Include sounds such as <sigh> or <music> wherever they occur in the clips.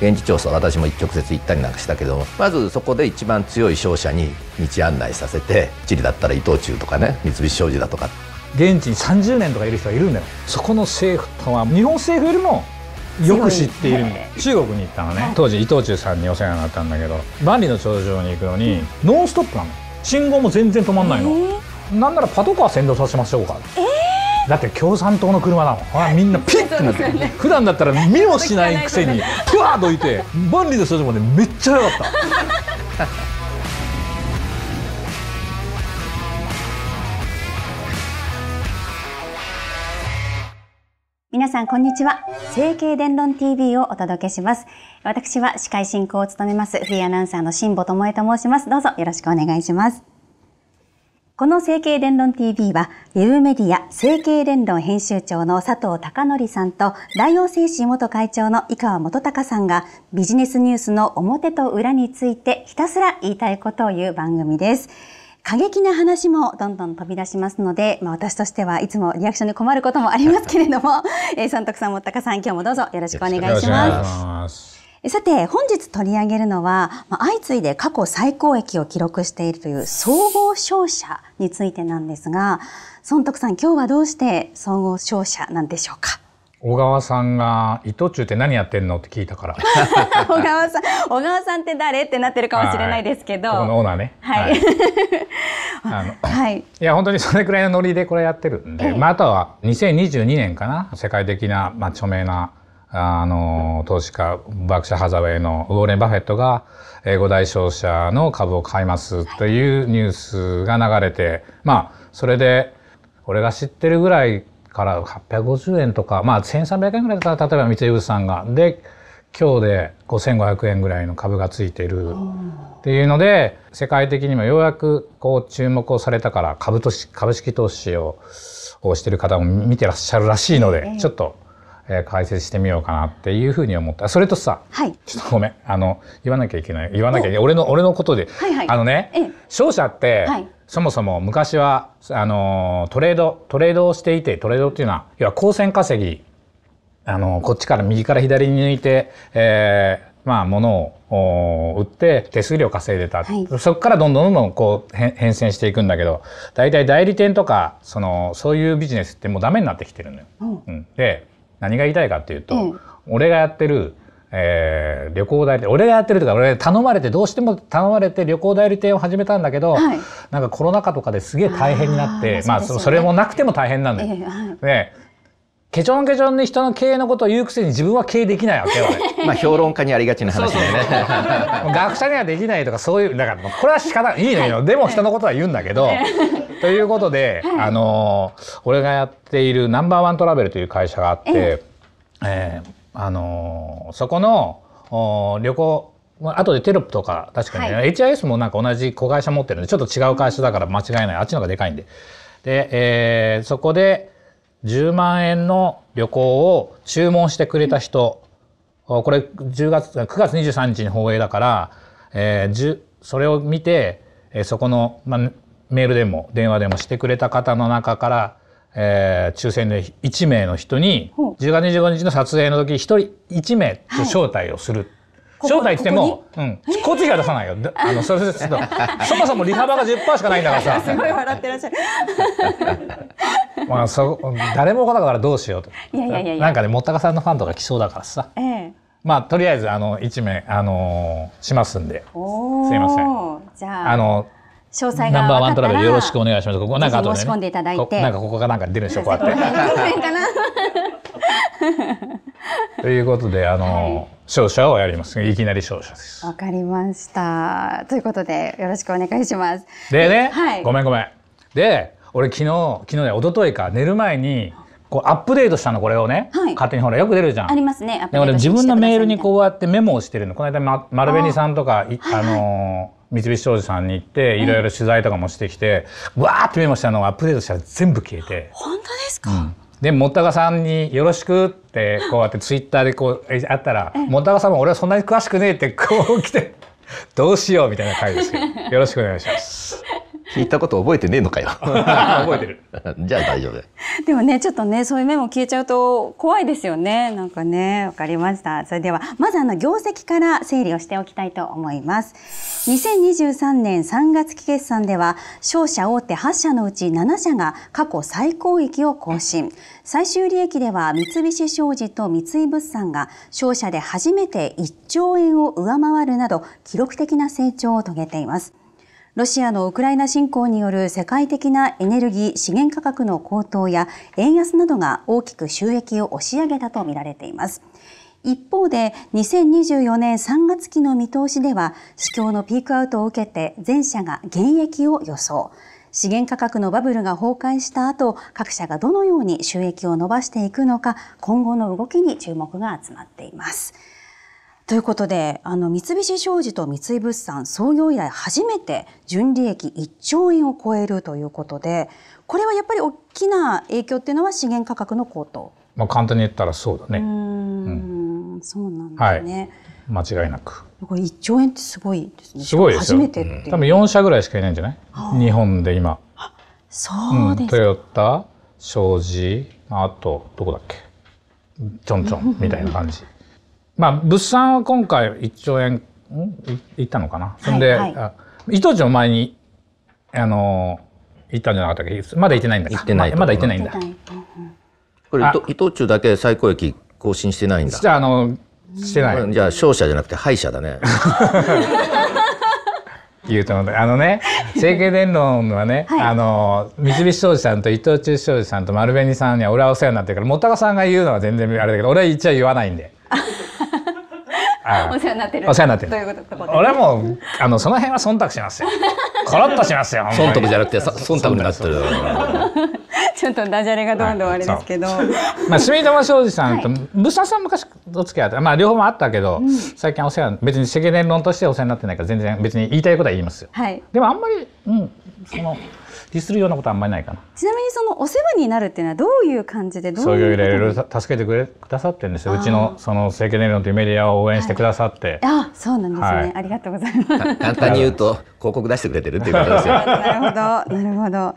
現地調査私も直接行ったりなんかしたけどまずそこで一番強い商社に道案内させてチリだったら伊藤忠とかね三菱商事だとか現地に30年とかいる人がいるんだよそこの政府は日本政府よりもよく知っている、ね、中国に行ったのね当時伊藤忠さんにお世話になったんだけど万里の長城に行くのに、ノンストップなの信号も全然止まんないの、えー、なんならパトカー先導させましょうかえーだって共産党の車なのあみんなピッてなって、ね、普段だったら見もしないくせにふわーっといて万里の人でもねめっちゃ良かった。<laughs> 皆さんこんにちは成形伝論 TV をお届けします私は司会進行を務めますフリーアナウンサーの辛坊智恵と申しますどうぞよろしくお願いしますこの政経伝論 TV は、ウェブメディア政経伝論編集長の佐藤孝則さんと、大王精神元会長の井川元隆さんが、ビジネスニュースの表と裏についてひたすら言いたいことを言う番組です。過激な話もどんどん飛び出しますので、まあ、私としてはいつもリアクションに困ることもありますけれども、<laughs> え三徳さん、もったかさん、今日もどうぞよろしくお願いします。さて、本日取り上げるのは、相次いで過去最高益を記録しているという総合商社についてなんですが、孫徳さん、今日はどうして総合商社なんでしょうか小川さんが「伊藤忠って何やってんの?」って聞いたから <laughs> 小川さん「小川さんって誰?」ってなってるかもしれないですけど、はい、このオーナーねはい、はい、<laughs> いや本当にそれくらいのノリでこれやってるんで、ええ、まあ、あとは2022年かな世界的な、まあ、著名なあの、投資家、バークシャハザウェイのウォーレン・バフェットが、語大商社の株を買いますというニュースが流れて、まあ、それで、俺が知ってるぐらいから850円とか、まあ、1300円ぐらいだったら、例えば三井物産が、で、今日で5500円ぐらいの株がついてるっていうので、世界的にもようやくこう注目をされたから、株とし、株式投資をしてる方も見てらっしゃるらしいので、ちょっと、えー、解説してみようかなっていうふうに思ったそれとさ、はい、ちょっとごめんあの言わなきゃいけない言わなきゃいけない俺の俺のことで、はいはい、あのね、商社って、はい、そもそも昔はあのトレードトレードをしていてトレードっていうのは要は公線稼ぎあのこっちから右から左に抜いて、えー、まあ、物を売って手数料稼いでた、はい、そこからどんどんどんどんこう変遷していくんだけど大体代理店とかそのそういうビジネスってもうダメになってきてるのよ。うん、うん、で何が言いたいかっていうと、うん、俺がやってる、えー、旅行代理店俺がやってるとか俺頼まれてどうしても頼まれて旅行代理店を始めたんだけど、はい、なんかコロナ禍とかですげえ大変になってまあそ、ね,、それもなくても大変なんだよ。えーはねケチョンケチョンに人の経営のことを言うくせに自分は経営できないわけよ。<laughs> まあ評論家にありがちな話だよね。学者にはできないとかそういうだからこれは仕方いいのよ、い、でも人のことは言うんだけど。ということで、<laughs> はい、あの俺がやっているナンバーワントラベルという会社があって、えええー、あのそこのお旅行あとでテロップとか確かに、はい、HIS もなんか同じ子会社持ってるんでちょっと違う会社だから間違いない、うん、あっちの方がでかいんで。で、えー、そこで10万円の旅行を注文してくれた人、うん、これ10月9月23日に放映だから、えー、それを見て、えそこの、まあ、メールでも電話でもしてくれた方の中から、えー、抽選で1名の人に10月25日の撮影の時1人1名と招待をする。はい招待っても、うん、交通出さないよ。あの、それそもそも利幅が10%しかないんだからさ。<laughs> すごい笑ってらっしゃる。<laughs> まあ、そ、誰も来なかったらどうしようと。いやいやいやなんかね、もったかさんのファンとか来そうだからさ。ええ。まあ、とりあえず、あの、一名、あのー、しますんで。すいません。じゃあ。あの、詳細ナンバーワントラベルよろしくお願いします。ここなんか後で、ね、申し込んでいただいて、なんかここがなんか出るでしょこうやって。<laughs> ということであの、はい、勝者をやります。いきなり勝者です。わかりました。ということでよろしくお願いします。でね、はい、ごめんごめん。で、俺昨日昨日ね一昨日か寝る前に。こうアップデートしたのこれをね、はい、勝手にほらよく出るじゃん。ありますね。で俺自分のメールにこうやってメモをしてるの。この間ま丸紅さんとかあのー三菱商事さんに行っていろいろ取材とかもしてきて、うん、わーってメモしたのをアップデートしたら全部消えて本当ですか、うんで、もたがさんによろしくって、こうやってツイッターでこう、あったら、もたがさんも俺はそんなに詳しくねえって、こう来て、どうしようみたいな回ですよろしくお願いします。聞いたこと覚えてねえのかよ <laughs> 覚えてる <laughs> じゃあ大丈夫でもねちょっとねそういう目も消えちゃうと怖いですよねなんかねわかりましたそれではまずあの業績から整理をしておきたいと思います2023年3月期決算では商社大手8社のうち7社が過去最高益を更新最終利益では三菱商事と三井物産が商社で初めて1兆円を上回るなど記録的な成長を遂げていますロシアのウクライナ侵攻による世界的なエネルギー資源価格の高騰や円安などが大きく収益を押し上げたとみられています。一方で2024年3月期の見通しでは市況のピークアウトを受けて全社が減益を予想資源価格のバブルが崩壊した後各社がどのように収益を伸ばしていくのか今後の動きに注目が集まっています。ということで、あの、三菱商事と三井物産創業以来初めて純利益1兆円を超えるということで、これはやっぱり大きな影響っていうのは資源価格の高騰。まあ簡単に言ったらそうだね。うんうん、そうなんですね、はい。間違いなく。これ1兆円ってすごいですね。すごいですよ。初めて、うん、多分4社ぐらいしかいないんじゃない、日本で今。そうです、うん、トヨタ、商事、あと、どこだっけちょんちょんみたいな感じ。まあ、物産は今回1兆円いったのかな。そんで、伊藤お前に、あの、行ったんじゃなかったっけまだ行ってないんだ行ってない、まだ行ってないんだ。これ伊藤忠だけ最高益更新してないんだ。じゃあのしてない。じゃあ勝者じゃなくて敗者だね。<laughs> 言うとあのね政経伝論はね、はあの三菱商事さんと伊藤忠商事さんと丸紅さんには俺はお世話になってるから元高さんが言うのは全然あれだけど俺は一応言わないんで。お世話になってる。お世話になってる。ということ俺も、あの、その辺は忖度しますよ。<laughs> コロッとしますよ。忖度じゃなくて、忖度になってる。ちょっとダジャレがどんどんあれですけど。まあ、住友商事さんと、武蔵さん昔お付き合いっまあ、両方もあったけど、最近お世話、別に世間論としてお世話になってないから、全然別に言いたいことは言いますよ。はい。でもあんまり、うん、その、律するようなことはあんまりないかなちなみにそのお世話になるっていうのはどういう感じでどういうそういろいろ助けてくれくださってるんですようちのその政権ネロンというメディアを応援してくださって、はい、あそうなんですね、はい、ありがとうございます簡単に言うと広告出してくれてるっていうことですよなるほどなるほど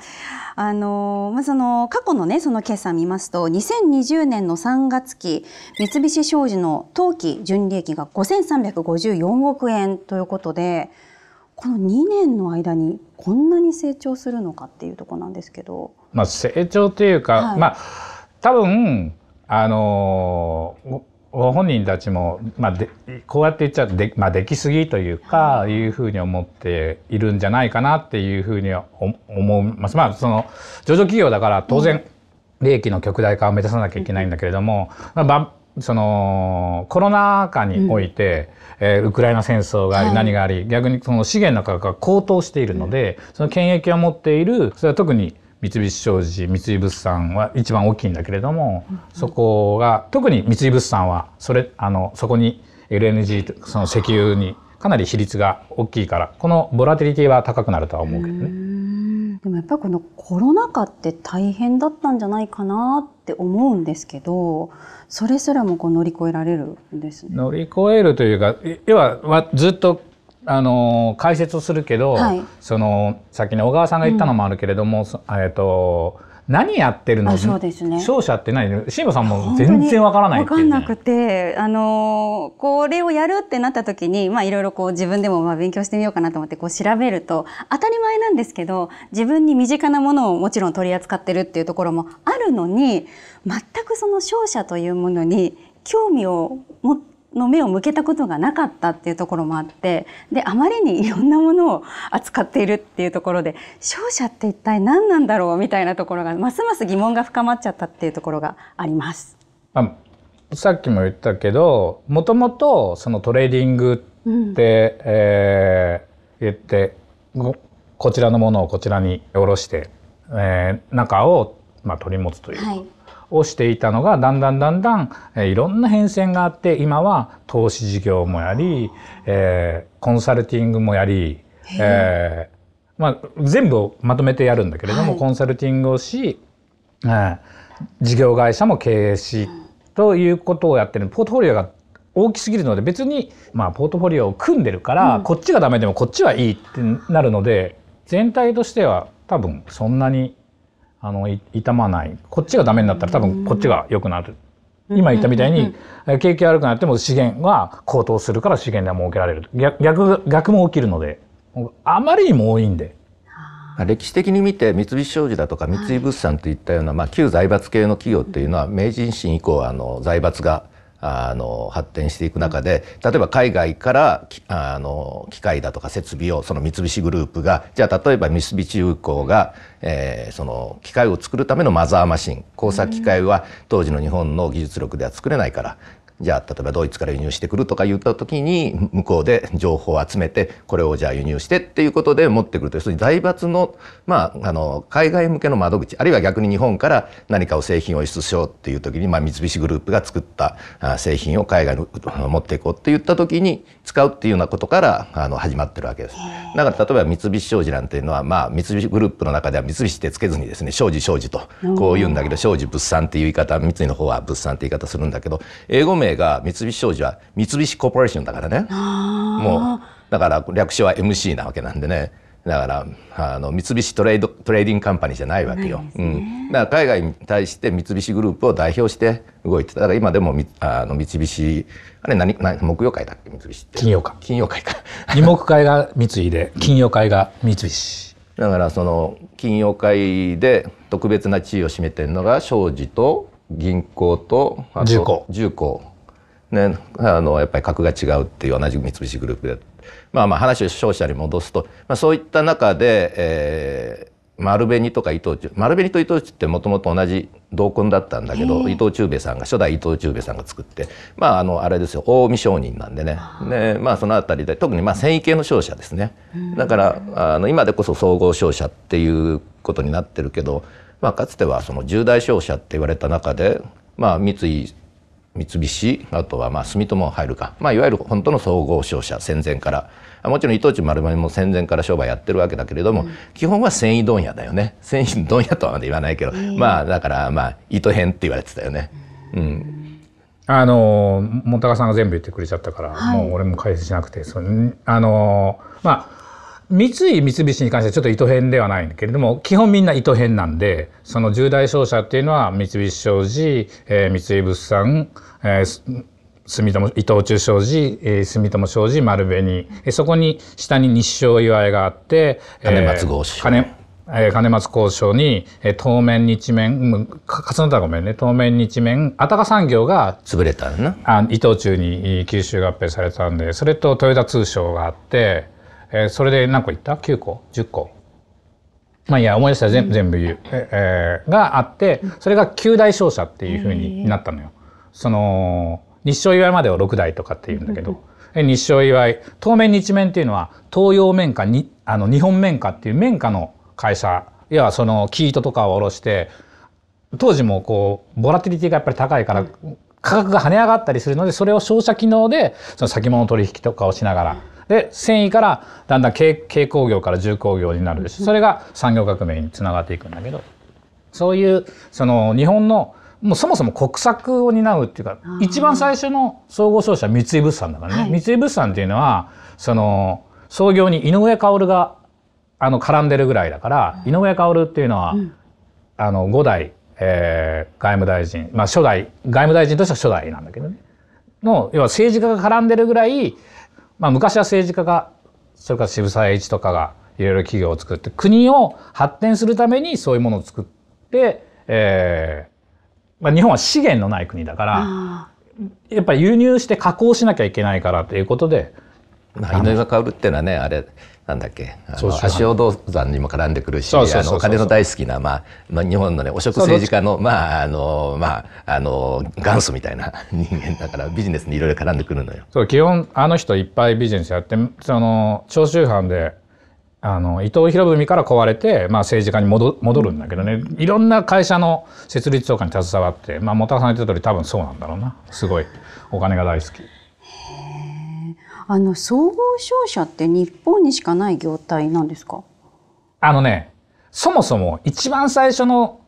あのまあ、その過去の,、ね、その決算見ますと2020年の3月期三菱商事の当期純利益が5354億円ということでこの2年の間にこんなに成長するのかっていうとこなんですけど。まあ、成長というか、はい、まあ多分あのご本人たちも、まあで、こうやって言っちゃで,、まあ、できすぎというか、いうふうに思っているんじゃないかなっていうふうに思います。まあその上場企業だから当然、利益の極大化を目指さなきゃいけないんだけれども、まあ、そのコロナ禍において、うん、えー、ウクライナ戦争があり、はい、何があり逆にその資源の価格が高騰しているので、うん、その権益を持っているそれは特に三菱商事三井物産は一番大きいんだけれども、うん、そこが特に三井物産はそれあのそこに LNG その石油にかなり比率が大きいからこのボラティリティは高くなるとは思うけどね。、でもやっぱりこのコロナ禍って大変だったんじゃないかなって思うんですけどそれすらもこう乗り越えられるんです、ね、乗り越えるというか要はずっとあの解説をするけど、はい、その先に小川さんが言ったのもあるけれども、うん、えっ、と何やってるのそうですね商社って何シンさんも全然わからない、ね、分かんなくてあのこれをやるってなった時にまあいろいろこう自分でもまあ勉強してみようかなと思ってこう調べると当たり前なんですけど自分に身近なものをもちろん取り扱ってるっていうところもあるのに全くその商社というものに興味を持っての目を向けたことがなかったっていうところもあってであまりにいろんなものを扱っているっていうところで勝者って一体何なんだろうみたいなところがますます疑問が深まっちゃったっていうところがあります。あさっきも言ったけどもともとそのトレーディングって、うん、えー、言ってこちらのものをこちらにろして、えー、中を、まあ、取り持つというはい、をしていたのがだんだんだんだん、えいろんな変遷があって今は投資事業もやり、えー、コンサルティングもやり、えー、まあ、全部をまとめてやるんだけれども、はい、コンサルティングをし、えー、事業会社も経営し、ということをやってるポートフォリオが大きすぎるので別に、まあ、ポートフォリオを組んでるから、うん、こっちがダメでもこっちはいいってなるので全体としては多分そんなにあの痛まないこっちがダメになったら多分こっちが良くなる今言ったみたいに景気悪くなっても資源は高騰するから資源が設けられる逆逆も起きるのであまりにも多いんで。歴史的に見て三菱商事だとか三井物産といったような、まあ、旧財閥系の企業っていうのは明治維新以降あの財閥があの発展していく中で例えば海外からあの機械だとか設備をその三菱グループがじゃあ例えば三菱重工が、えー、その機械を作るためのマザーマシン工作機械は当時の日本の技術力では作れないからじゃあ例えばドイツから輸入してくるとか言った時に向こうで情報を集めてこれをじゃあ輸入してっていうことで持ってくるという財閥の,、まあ、あの海外向けの窓口あるいは逆に日本から何かを製品を輸出しようっていう時に、まあ、三菱グループが作った製品を海外に持っていこうって言った時に使うっていうようなことからあの始まってるわけです。だから例えば三菱商事なんていうのは、まあ、三菱グループの中では三菱ってつけずにですね商事商事とこう言うんだけど商事物産っていう言い方三井の方は物産って言い方するんだけど英語名が三菱商事は三菱コーポレーションだからねもうだから略称は MC なわけなんでねだからあの三菱トレードトレーディングカンパニーじゃないわけよ、ね、うん、だから海外に対して三菱グループを代表して動いてただから今でもあの三菱あれ何何木曜会だっけ三菱って金曜会金曜会か二木会が三井で金曜会が三菱だからその金曜会で特別な地位を占めてるのが商事と銀行と重工重工ね、あのやっぱり格が違うっていう同じ三菱グループでまあまあ話を商社に戻すと、まあ、そういった中で、えー、丸紅とか伊藤忠丸紅と伊藤忠ってもともと同じ同梱だったんだけど伊藤忠兵衛さんが初代伊藤忠兵衛さんが作ってまああのあれですよ近江商人なんでねで、まあ、その辺りで特にまあ繊維系の商社ですねだからあの今でこそ総合商社っていうことになってるけど、まあ、かつてはその重大商社って言われた中で、まあ、三井三菱あとはまあ住友入るか、まあ、いわゆる本当の総合商社戦前からもちろん伊藤忠丸々も戦前から商売やってるわけだけれども、うん、基本は繊維問屋だよね繊維問屋とはまだ言わないけど、えー、まあだからまあ糸編って言われてたよね。うん、うんあの、モンさんが全部言ってくれちゃったから、はい、もう俺も解説しなくて、そう、あの、まあ、三井三菱に関してはちょっと糸編ではないんだけれども基本みんな糸編なんでその重大商社っていうのは三菱商事、えー、三井物産、えー、住友伊藤忠商事、えー、住友商事丸紅、えそこに下に日商祝いがあって金松合商、えーえー、金松交商に、えー、当面日面勝野田ごめんね当面日面あたか産業が潰れたんなあ伊藤忠に吸収合併されたんでそれと豊田通商があって。えー、それで何個いった ?9 個 ?10 個まあいや思い出したら全全部言う、えー、があってそれが九大商社っていうふうになったのよ。その日照祝いまでを6代とかっていうんだけど、え日照祝い当面日面っていうのは東洋綿花にあの日本綿花っていう綿花の会社いやその生糸とかを卸して当時もこうボラティリティがやっぱり高いから、価格が跳ね上がったりするのでそれを商社機能でその先物取引とかをしながらで繊維からだんだん軽軽工業から重工業になるでしょそれが産業革命につながっていくんだけどそういうその日本のもうそもそも国策を担うっていうか一番最初の総合商社は三井物産だからね、はい、三井物産っていうのはその創業に井上薫があの絡んでるぐらいだから、うん、井上薫っていうのは、うん、あの5代、えー、外務大臣、まあ、初代外務大臣としては初代なんだけどねの要は政治家が絡んでるぐらいまあ、昔は政治家がそれから渋沢栄一とかがいろいろ企業を作って国を発展するためにそういうものを作って、えーまあ、日本は資源のない国だからやっぱり輸入して加工しなきゃいけないからということで。まあ、犬坂るっていうのはねあれなんだっけあの足尾銅山にも絡んでくるしお金の大好きな、まあ、まあ日本のね汚職政治家のまああのまああの元祖みたいな <laughs> 人間だからビジネスにいろいろ絡んでくるのよ。そう基本あの人いっぱいビジネスやってその長州藩であの伊藤博文から壊れて、まあ、政治家に戻戻るんだけどねいろんな会社の設立とかに携わって、まあ、もたさん言った通り多分そうなんだろうなすごいお金が大好き。あの総合商社って日本にしかない業態なんですかあのねそもそも一番最初の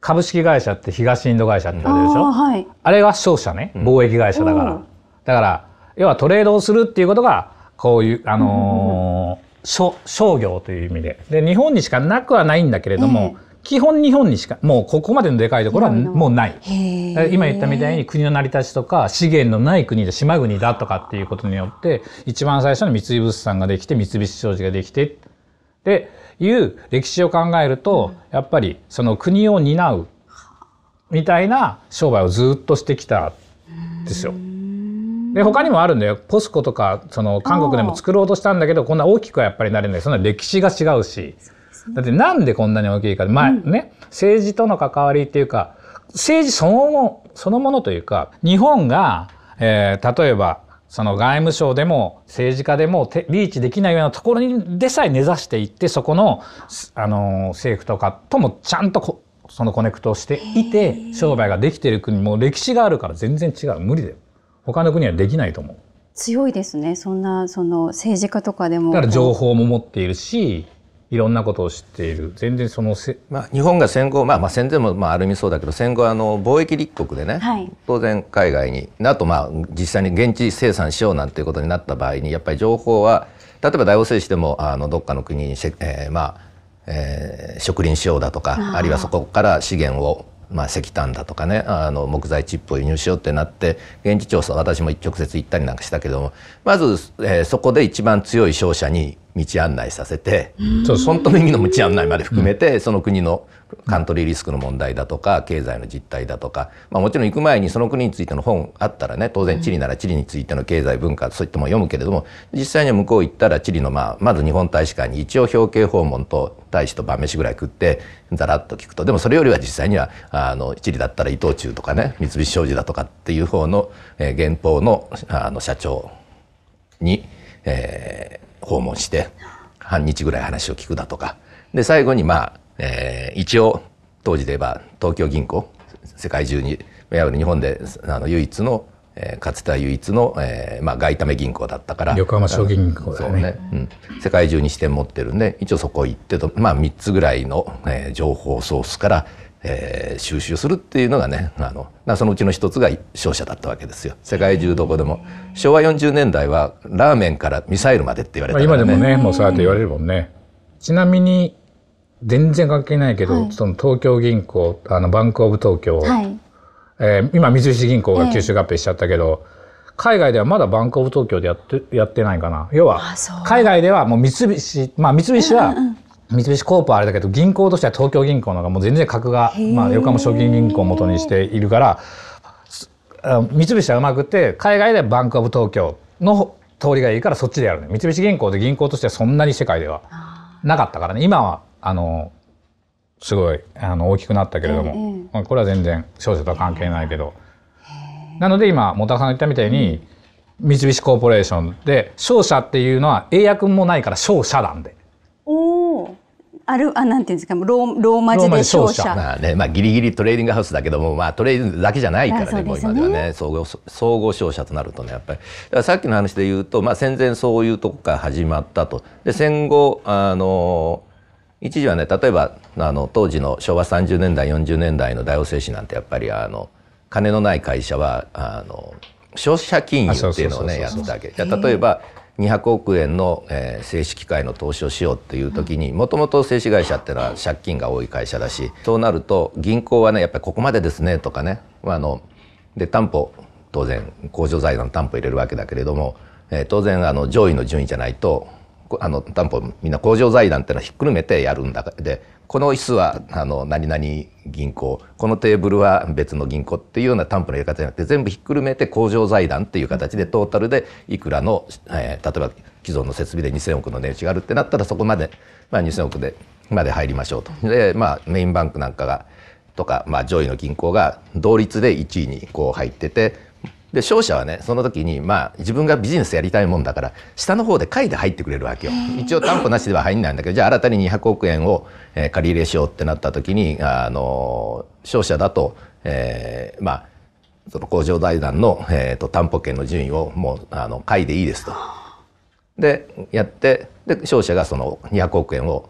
株式会社って東インド会社って言われるでしょあ,、はい、あれは商社ね貿易会社だから、うん、だから要はトレードをするっていうことがこういうあのーうんうん商業という意味でで日本にしかなくはないんだけれども、えー、基本日本にしかもうここまでのでかいところはもうない今言ったみたいに国の成り立ちとか資源のない国で島国だとかっていうことによって一番最初の三井物産ができて三菱商事ができてっていう歴史を考えると、やっぱりその国を担うみたいな商売をずっとしてきたんですよ。で他にもあるんだよポスコとかその韓国でも作ろうとしたんだけどこんな大きくはやっぱりなれないそんな歴史が違うし。だってなんでこんなに大きいか、まあね、政治との関わりっていうか、政治そのもの、そのものというか、日本が、えー、例えば、その外務省でも政治家でもリーチできないようなところにでさえ根ざしていってそこのあの政府とかともちゃんとそのコネクトをしていて商売ができてる国も歴史があるから全然違う無理だよ他の国はできないと思う強いですねそんなその政治家とかでもだから情報も持っているしいろんなことを知っている全然そのせ、まあ、日本が戦後、まあ、まあ戦前もまある意味そうだけど戦後あの貿易立国でね、はい、当然海外にあとまあ実際に現地生産しようなんていうことになった場合にやっぱり情報は例えば大王製紙でもあのどっかの国にえー、まあえー、植林しようだとかあるいはそこから資源をまあ、石炭だとかねあの木材チップを輸入しようってなって現地調査私も直接行ったりなんかしたけどもまず、えー、そこで一番強い商社に道案内させて、うん、本当の意味の道案内まで含めて、その国のカントリーリスクの問題だとか経済の実態だとか、まあ、もちろん行く前にその国についての本あったらね当然チリならチリについての経済文化そういったもの読むけれども実際には向こう行ったらチリの、まあ、まず日本大使館に一応表敬訪問と大使と晩飯ぐらい食ってざらっと聞くとでもそれよりは実際にはあのチリだったら伊藤忠とかね三菱商事だとかっていう方の、えー、原稿のあの社長に、えー、訪問して、半日ぐらい話を聞くだとか。で、最後に、まあ、えー、一応、当時で言えば東京銀行、世界中に、いわゆる日本であの唯一の、えー、かつては唯一の、えー、まあ、外為銀行だったから。横浜商銀行だよね。ねうん。世界中に支店持ってるんで、一応そこ行ってと、まあ、3つぐらいの、えー、情報ソースから、えー、収集するっていうのがねあのそのうちの一つが商社だったわけですよ世界中どこでも昭和40年代はラーメンからミサイルまでって言われた、ね、今でもねもうそうやって言われるもんね、ん、ちなみに全然関係ないけど、はい、その東京銀行あのバンク・オブ・東京、はい、えー、今三菱銀行が吸収合併しちゃったけど、えー海外ではまだバンク・オブ・東京でやってやってないかな要は海外ではもう三菱まあ三菱は三菱コープはあれだけど銀行としては東京銀行のがもう全然格が、まあ、横浜証券銀行を元にしているから三菱はうまくて海外でバンク・オブ・東京の通りがいいからそっちでやるね三菱銀行で銀行としてはそんなに世界ではなかったからね今はあのすごいあの大きくなったけれども、えー、これは全然商社とは関係ないけど、えー、なので今本田さんが言ったみたいに、うん、三菱コーポレーションで商社っていうのは英訳もないから商社なんで。おあるあなんていうんですかローローマ字で商社まあねまあギリギリトレーディングハウスだけどもまあトレーディングだけじゃないからね、ね、もう今ではね総合総合商社となるとねやっぱりさっきの話で言うとまあ戦前そういうとこから始まったとで戦後あの一時はね例えばあの当時の昭和30年代40年代の大王製紙なんてやっぱりあの金のない会社はあの消費者金融っていうのをねやってたわけ例えば200億円の、えー、製紙機械の投資をしようという時にもともと製紙会社っていうのは借金が多い会社だしそうなると銀行はねやっぱりここまでですねとかね、まあ、あので担保当然控除財団担保入れるわけだけれども、えー、当然あの上位の順位じゃないとあの担保みんな工場財団ってのはひっくるめてやるんだでこの椅子はあの何々銀行このテーブルは別の銀行っていうような担保のやり方じゃなくて全部ひっくるめて工場財団っていう形でトータルでいくらの、えー、例えば既存の設備で2,000億の値打ちがあるってなったらそこまで、まあ、2,000億でまで入りましょうと。でまあメインバンクなんかがとか、まあ、上位の銀行が同率で1位にこう入っててで商社はねその時にまあ自分がビジネスやりたいもんだから下の方で書いて入ってくれるわけよ一応担保なしでは入んないんだけどじゃあ新たに200億円を、えー、借り入れしようってなった時にあの商社だと、えー、まあその工場財団の、えーと、担保権の順位をもうあの書いていいですと。でやってで商社がその200億円を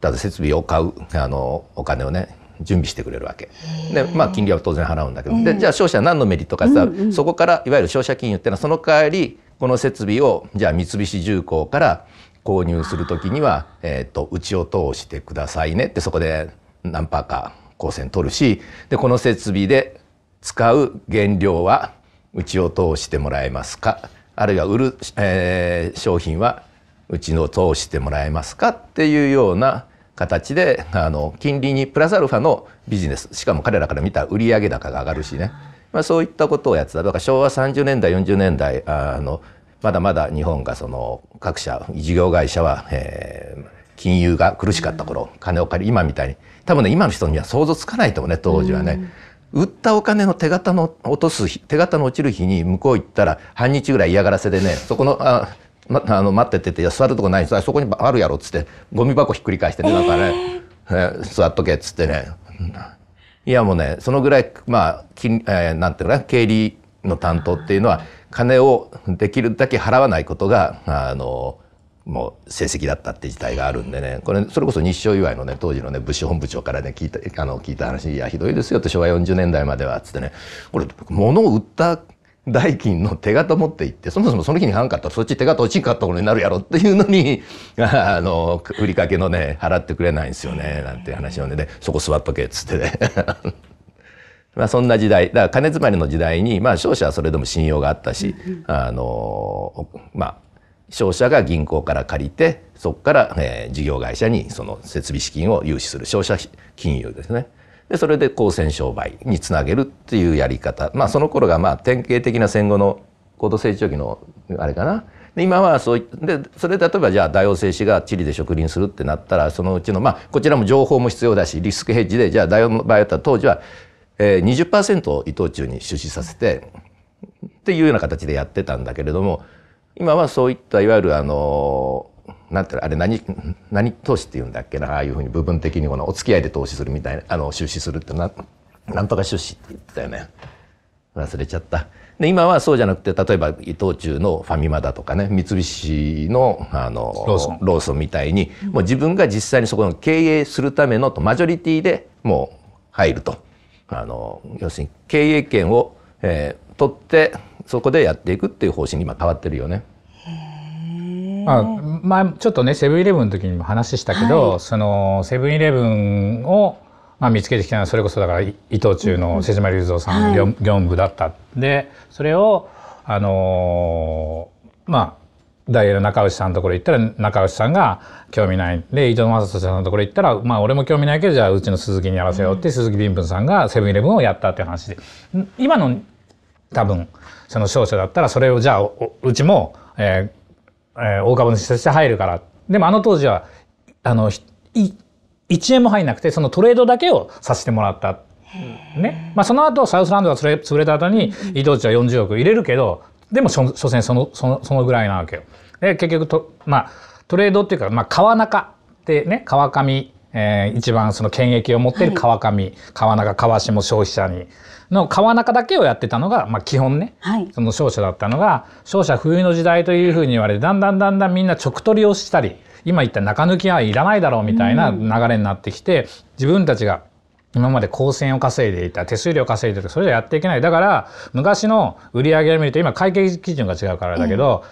ただ設備を買うあのお金をね準備してくれるわけで、まあ、金利は当然払うんだけど、でじゃあ商社何のメリットかさ、うんうん、そこからいわゆる商社金融っていうのはその代わりこの設備をじゃあ三菱重工から購入する時には、えーと、うちを通してくださいねってそこで何パーか光線取るしでこの設備で使う原料はうちを通してもらえますかあるいは売る、えー、商品はうちの通してもらえますかっていうような形であの金利にプラスアルファのビジネスしかも彼らから見た売上高が上がるしね、まあ、そういったことをやってただから昭和30年代40年代あのまだまだ日本がその各社事業会社は、えー、金融が苦しかった頃、金を借り今みたいに多分ね今の人には想像つかないと思うね当時はね。売ったお金の手形の落とす手形の落ちる日に向こう行ったら半日ぐらい嫌がらせでねそこのあま、<laughs> あの待っててて座るとこないそこにあるやろっつってゴミ箱ひっくり返してねなんかね、えー、座っとけっつってねいやもうねそのぐらいまあき、えー、なんていうかな経理の担当っていうのは金をできるだけ払わないことがあのもう成績だったって事態があるんでねこれそれこそ日照祝いのね当時のね武士本部長からね聞いたあの聞いた話「いやひどいですよ」って昭和40年代まではっつってねこれ物を売った代金の手形持って行って、そもそもその日に払んかったら、そっち手形落ちんかったことになるやろっていうのに、<laughs> あの、売りかけのね、払ってくれないんですよね、なんて話をね、で、そこ座っとけ、っつってね。<laughs> まあそんな時代、だから金詰まりの時代に、まあ商社はそれでも信用があったし、あの、まあ、商社が銀行から借りて、そこから、えー、事業会社にその設備資金を融資する、商社金融ですね。でそれで公船商売につなげるっていうやり方、まあ、その頃がまあ典型的な戦後の高度成長期のあれかな。今はそういでそれ例えばじゃあ大王製紙が地理で植林するってなったらそのうちのまあこちらも情報も必要だしリスクヘッジでじゃあ大王の場合だったら当時は、えー、20%を伊藤忠に出資させてっていうような形でやってたんだけれども今はそういったいわゆるあのなんてあれ何何投資っていうんだっけなああいうふうに部分的にこのお付き合いで投資するみたいなあの出資するってななとか出資って言ってたよね忘れちゃったで今はそうじゃなくて例えば伊藤忠のファミマだとかね三菱のあのローソンローソンみたいにもう自分が実際にそこの経営するためのとマジョリティでもう入るとあの要するに経営権を、えー、取ってそこでやっていくっていう方針に今変わってるよね。まあ、前ちょっとねセブンイレブンの時にも話したけど、はい、そのセブンイレブンを、まあ、見つけてきたのはそれこそだから伊藤忠の瀬島隆三さんの、ん業務だったでそれをあのー、まあダイエル中内さんのところ行ったら中内さんが興味ないで伊藤正人さんのところ行ったらまあ俺も興味ないけどじゃあうちの鈴木にやらせようって、うん、鈴木貧文さんがセブンイレブンをやったって話で今の多分その商社だったらそれをじゃあうちも、えー、えー、大株主として入るから。でもあの当時は、あの、1円も入んなくて、そのトレードだけをさせてもらった。ね。まあその後、サウスランドが潰れた後に、伊藤地は40億入れるけど、でもしょ、所詮その、その、そのぐらいなわけよ。で、結局と、まあ、トレードっていうか、まあ、川中ってね、川上えー、一番その権益を持っている川上、はい、川中川下消費者にの川中だけをやってたのが、まあ、基本ね、はい、その商社だったのが商社冬の時代というふうに言われてだんだんだんだんみんな直取りをしたり今言った中抜きはいらないだろうみたいな流れになってきて、うん、自分たちが今まで高専を稼いでいた手数料を稼いでいたそれじゃやっていけないだから昔の売り上げを見ると今会計基準が違うからだけど、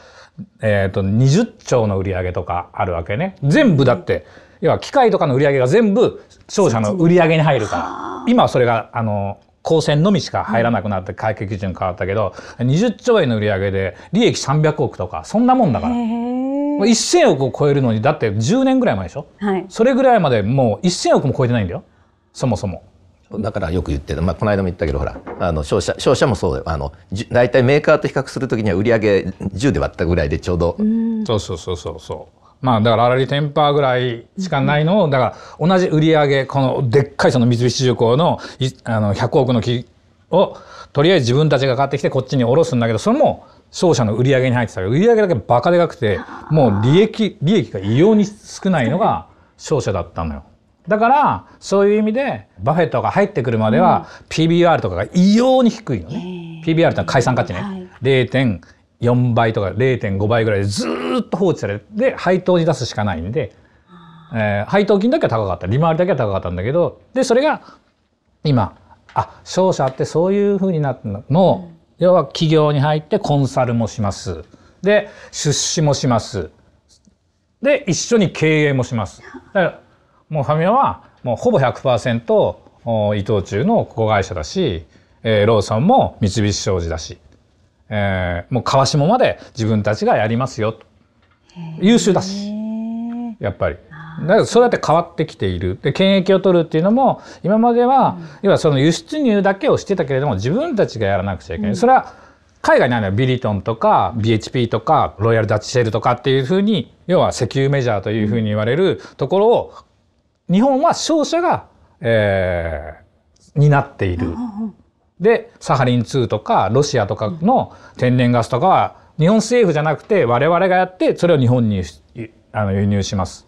えー、えーと20兆の売り上げとかあるわけね全部だって。うん要は機械とかの売り上げが全部商社の売り上げに入るから今はそれがあの高専のみしか入らなくなって会計基準変わったけど、うん、20兆円の売り上げで利益300億とかそんなもんだから1,000億を超えるのにだって10年ぐらい前でしょ、はい、それぐらいまでもう1,000億も超えてないんだよそもそも。だからよく言ってる、まあ、この間も言ったけどほらあの商社商社もそうあの大体メーカーと比較するときには売り上げ10で割ったぐらいでちょうど、うそうそうそうそうそうまあだからあらりテンパーぐらいしかないのを、だから同じ売り上げ、このでっかいその三菱重工のあの100億の木をとりあえず自分たちが買ってきてこっちにろすんだけど、それも商社の売り上げに入ってたけど、売り上げだけバカでかくて、もう利益、利益が異様に少ないのが商社だったのよ。だから、そういう意味で、バフェットが入ってくるまでは、PBR とかが異様に低いのね。PBR ってのは解散価値ね。0.4倍とか0.5倍ぐらいでずっずっと放置されてで配当に出すしかないんで、えー、配当金だけは高かった利回りだけは高かったんだけどでそれが今あ商社ってそういうふうになったのうん、要は企業に入ってコンサルもしますで出資もしますで一緒に経営もします。だからもうファミマはもうほぼ100%伊藤忠の子会社だし、えー、ローソンも三菱商事だし、えー、もう川下まで自分たちがやりますよと優秀だしやっぱり。だからそうやって変わってきているで権益を取るっていうのも今までは、要はその輸出入だけをしてたけれども自分たちがやらなくちゃいけない、それは海外にあるのはビリトンとか BHP とかロイヤル・ダッチ・シェルとかっていうふうに要は石油メジャーというふうに言われるところを日本は商社が、えー、担っている。でサハリン2とかロシアとかの天然ガスとかは日本政府じゃなくて我々がやってそれを日本にあの輸入します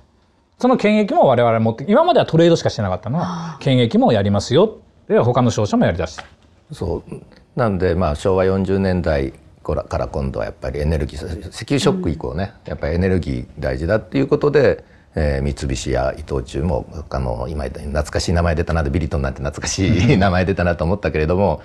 その権益も我々持って今まではトレードしかしてなかったのは権益もやりますよで他の商社もやりだしたそうなんでまあ昭和40年代から今度はやっぱりエネルギー石油ショック以降ね、やっぱりエネルギー大事だっていうことで、えー、三菱や伊藤忠もあの今懐かしい名前出たなでビリトンなんて懐かしい <laughs> 名前出たなと思ったけれども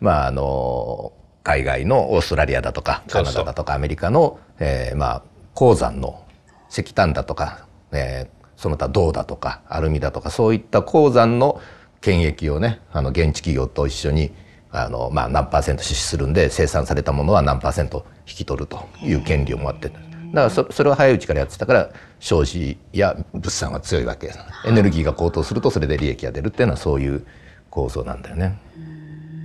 まああの海外のオーストラリアだとかカナダだとかアメリカの、えー、まあ、鉱山の石炭だとか、えー、その他銅だとかアルミだとかそういった鉱山の権益をねあの現地企業と一緒にあの、まあ、何パーセント支出するんで生産されたものは何パーセント引き取るという権利を持ってだからそれは早いうちからやってたから消費や物産は強いわけです、エネルギーが高騰するとそれで利益が出るっていうのはそういう構造なんだよね。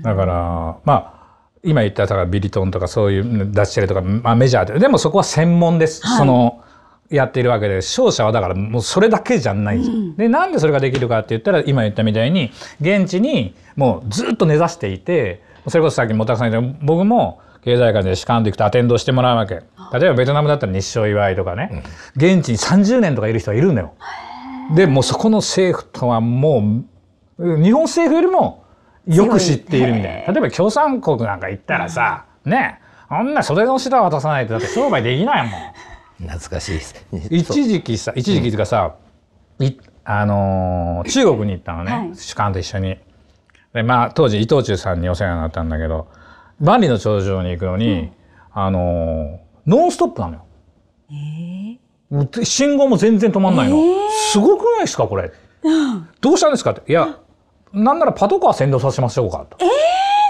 だからまあ今言っただからビリトンとかそういうダッシュレとか、まあ、メジャーででもそこは専門です、はい、そのやっているわけで商社はだからもうそれだけじゃない、うん、でなんでそれができるかって言ったら今言ったみたいに現地にもうずっと根ざしていてそれこそさっきもたくさん言った僕も経済界で込んでいくとアテンドしてもらうわけ例えばベトナムだったら日照祝いとかね、うん、現地に30年とかいる人がいるんだよ。でもうそこの政府とはもう日本政府よりもよく知っているみたいな例えば共産国なんか行ったらさ、うん、ねあんな袖の下渡さないとだって商売できないもん <laughs> 懐かしいです <laughs> 一時期さ一時期とかさ、うん、あのー、中国に行ったのね、はい、主観と一緒にでまあ当時伊藤忠さんにお世話になったんだけど万里の長城に行くのに、うん、あのー、ノンストップなのよ、えー信号も全然止まんないの、えー、すごくないですかこれ、どうしたんですかっていやなんならパトカー先導させましょうかと。え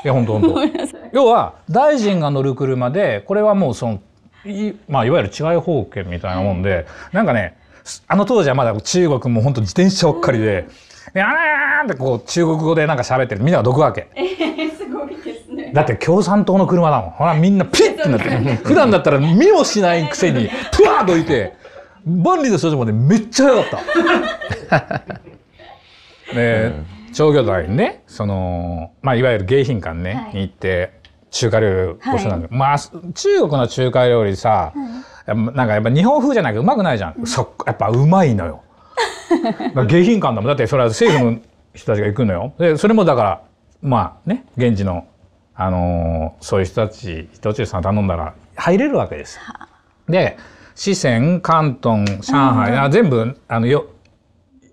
ー、いや本当本当。要は大臣が乗る車でこれはもうそのい,、まあ、いわゆる治外方権みたいなもんで、うん、なんかねあの当時はまだ中国も本当自転車ばっかりで。で、あーってこう中国語でなんか喋ってる。みんなが毒わけ。えー、すごいですね。だって共産党の車だもん。ほら、みんなピッってなって。普段だったら見もしないくせに、プワーといて、万里の人でもでめっちゃ早かった。ね <laughs> え、うん商業街にねその、まあ、いわゆる迎賓館ね、はい、に行って中華料理を教えんだけど、まあ中国の中華料理さ、うん、なんかやっぱ日本風じゃないけど、うまくないじゃん、うん、そやっぱうまいのよ <laughs> 迎賓館だもんだってそれは政府の人たちが行くのよでそれもだからまあね現地の、あのー、そういう人たち人中さん頼んだら入れるわけですで四川広東上海、うん、全部あのよ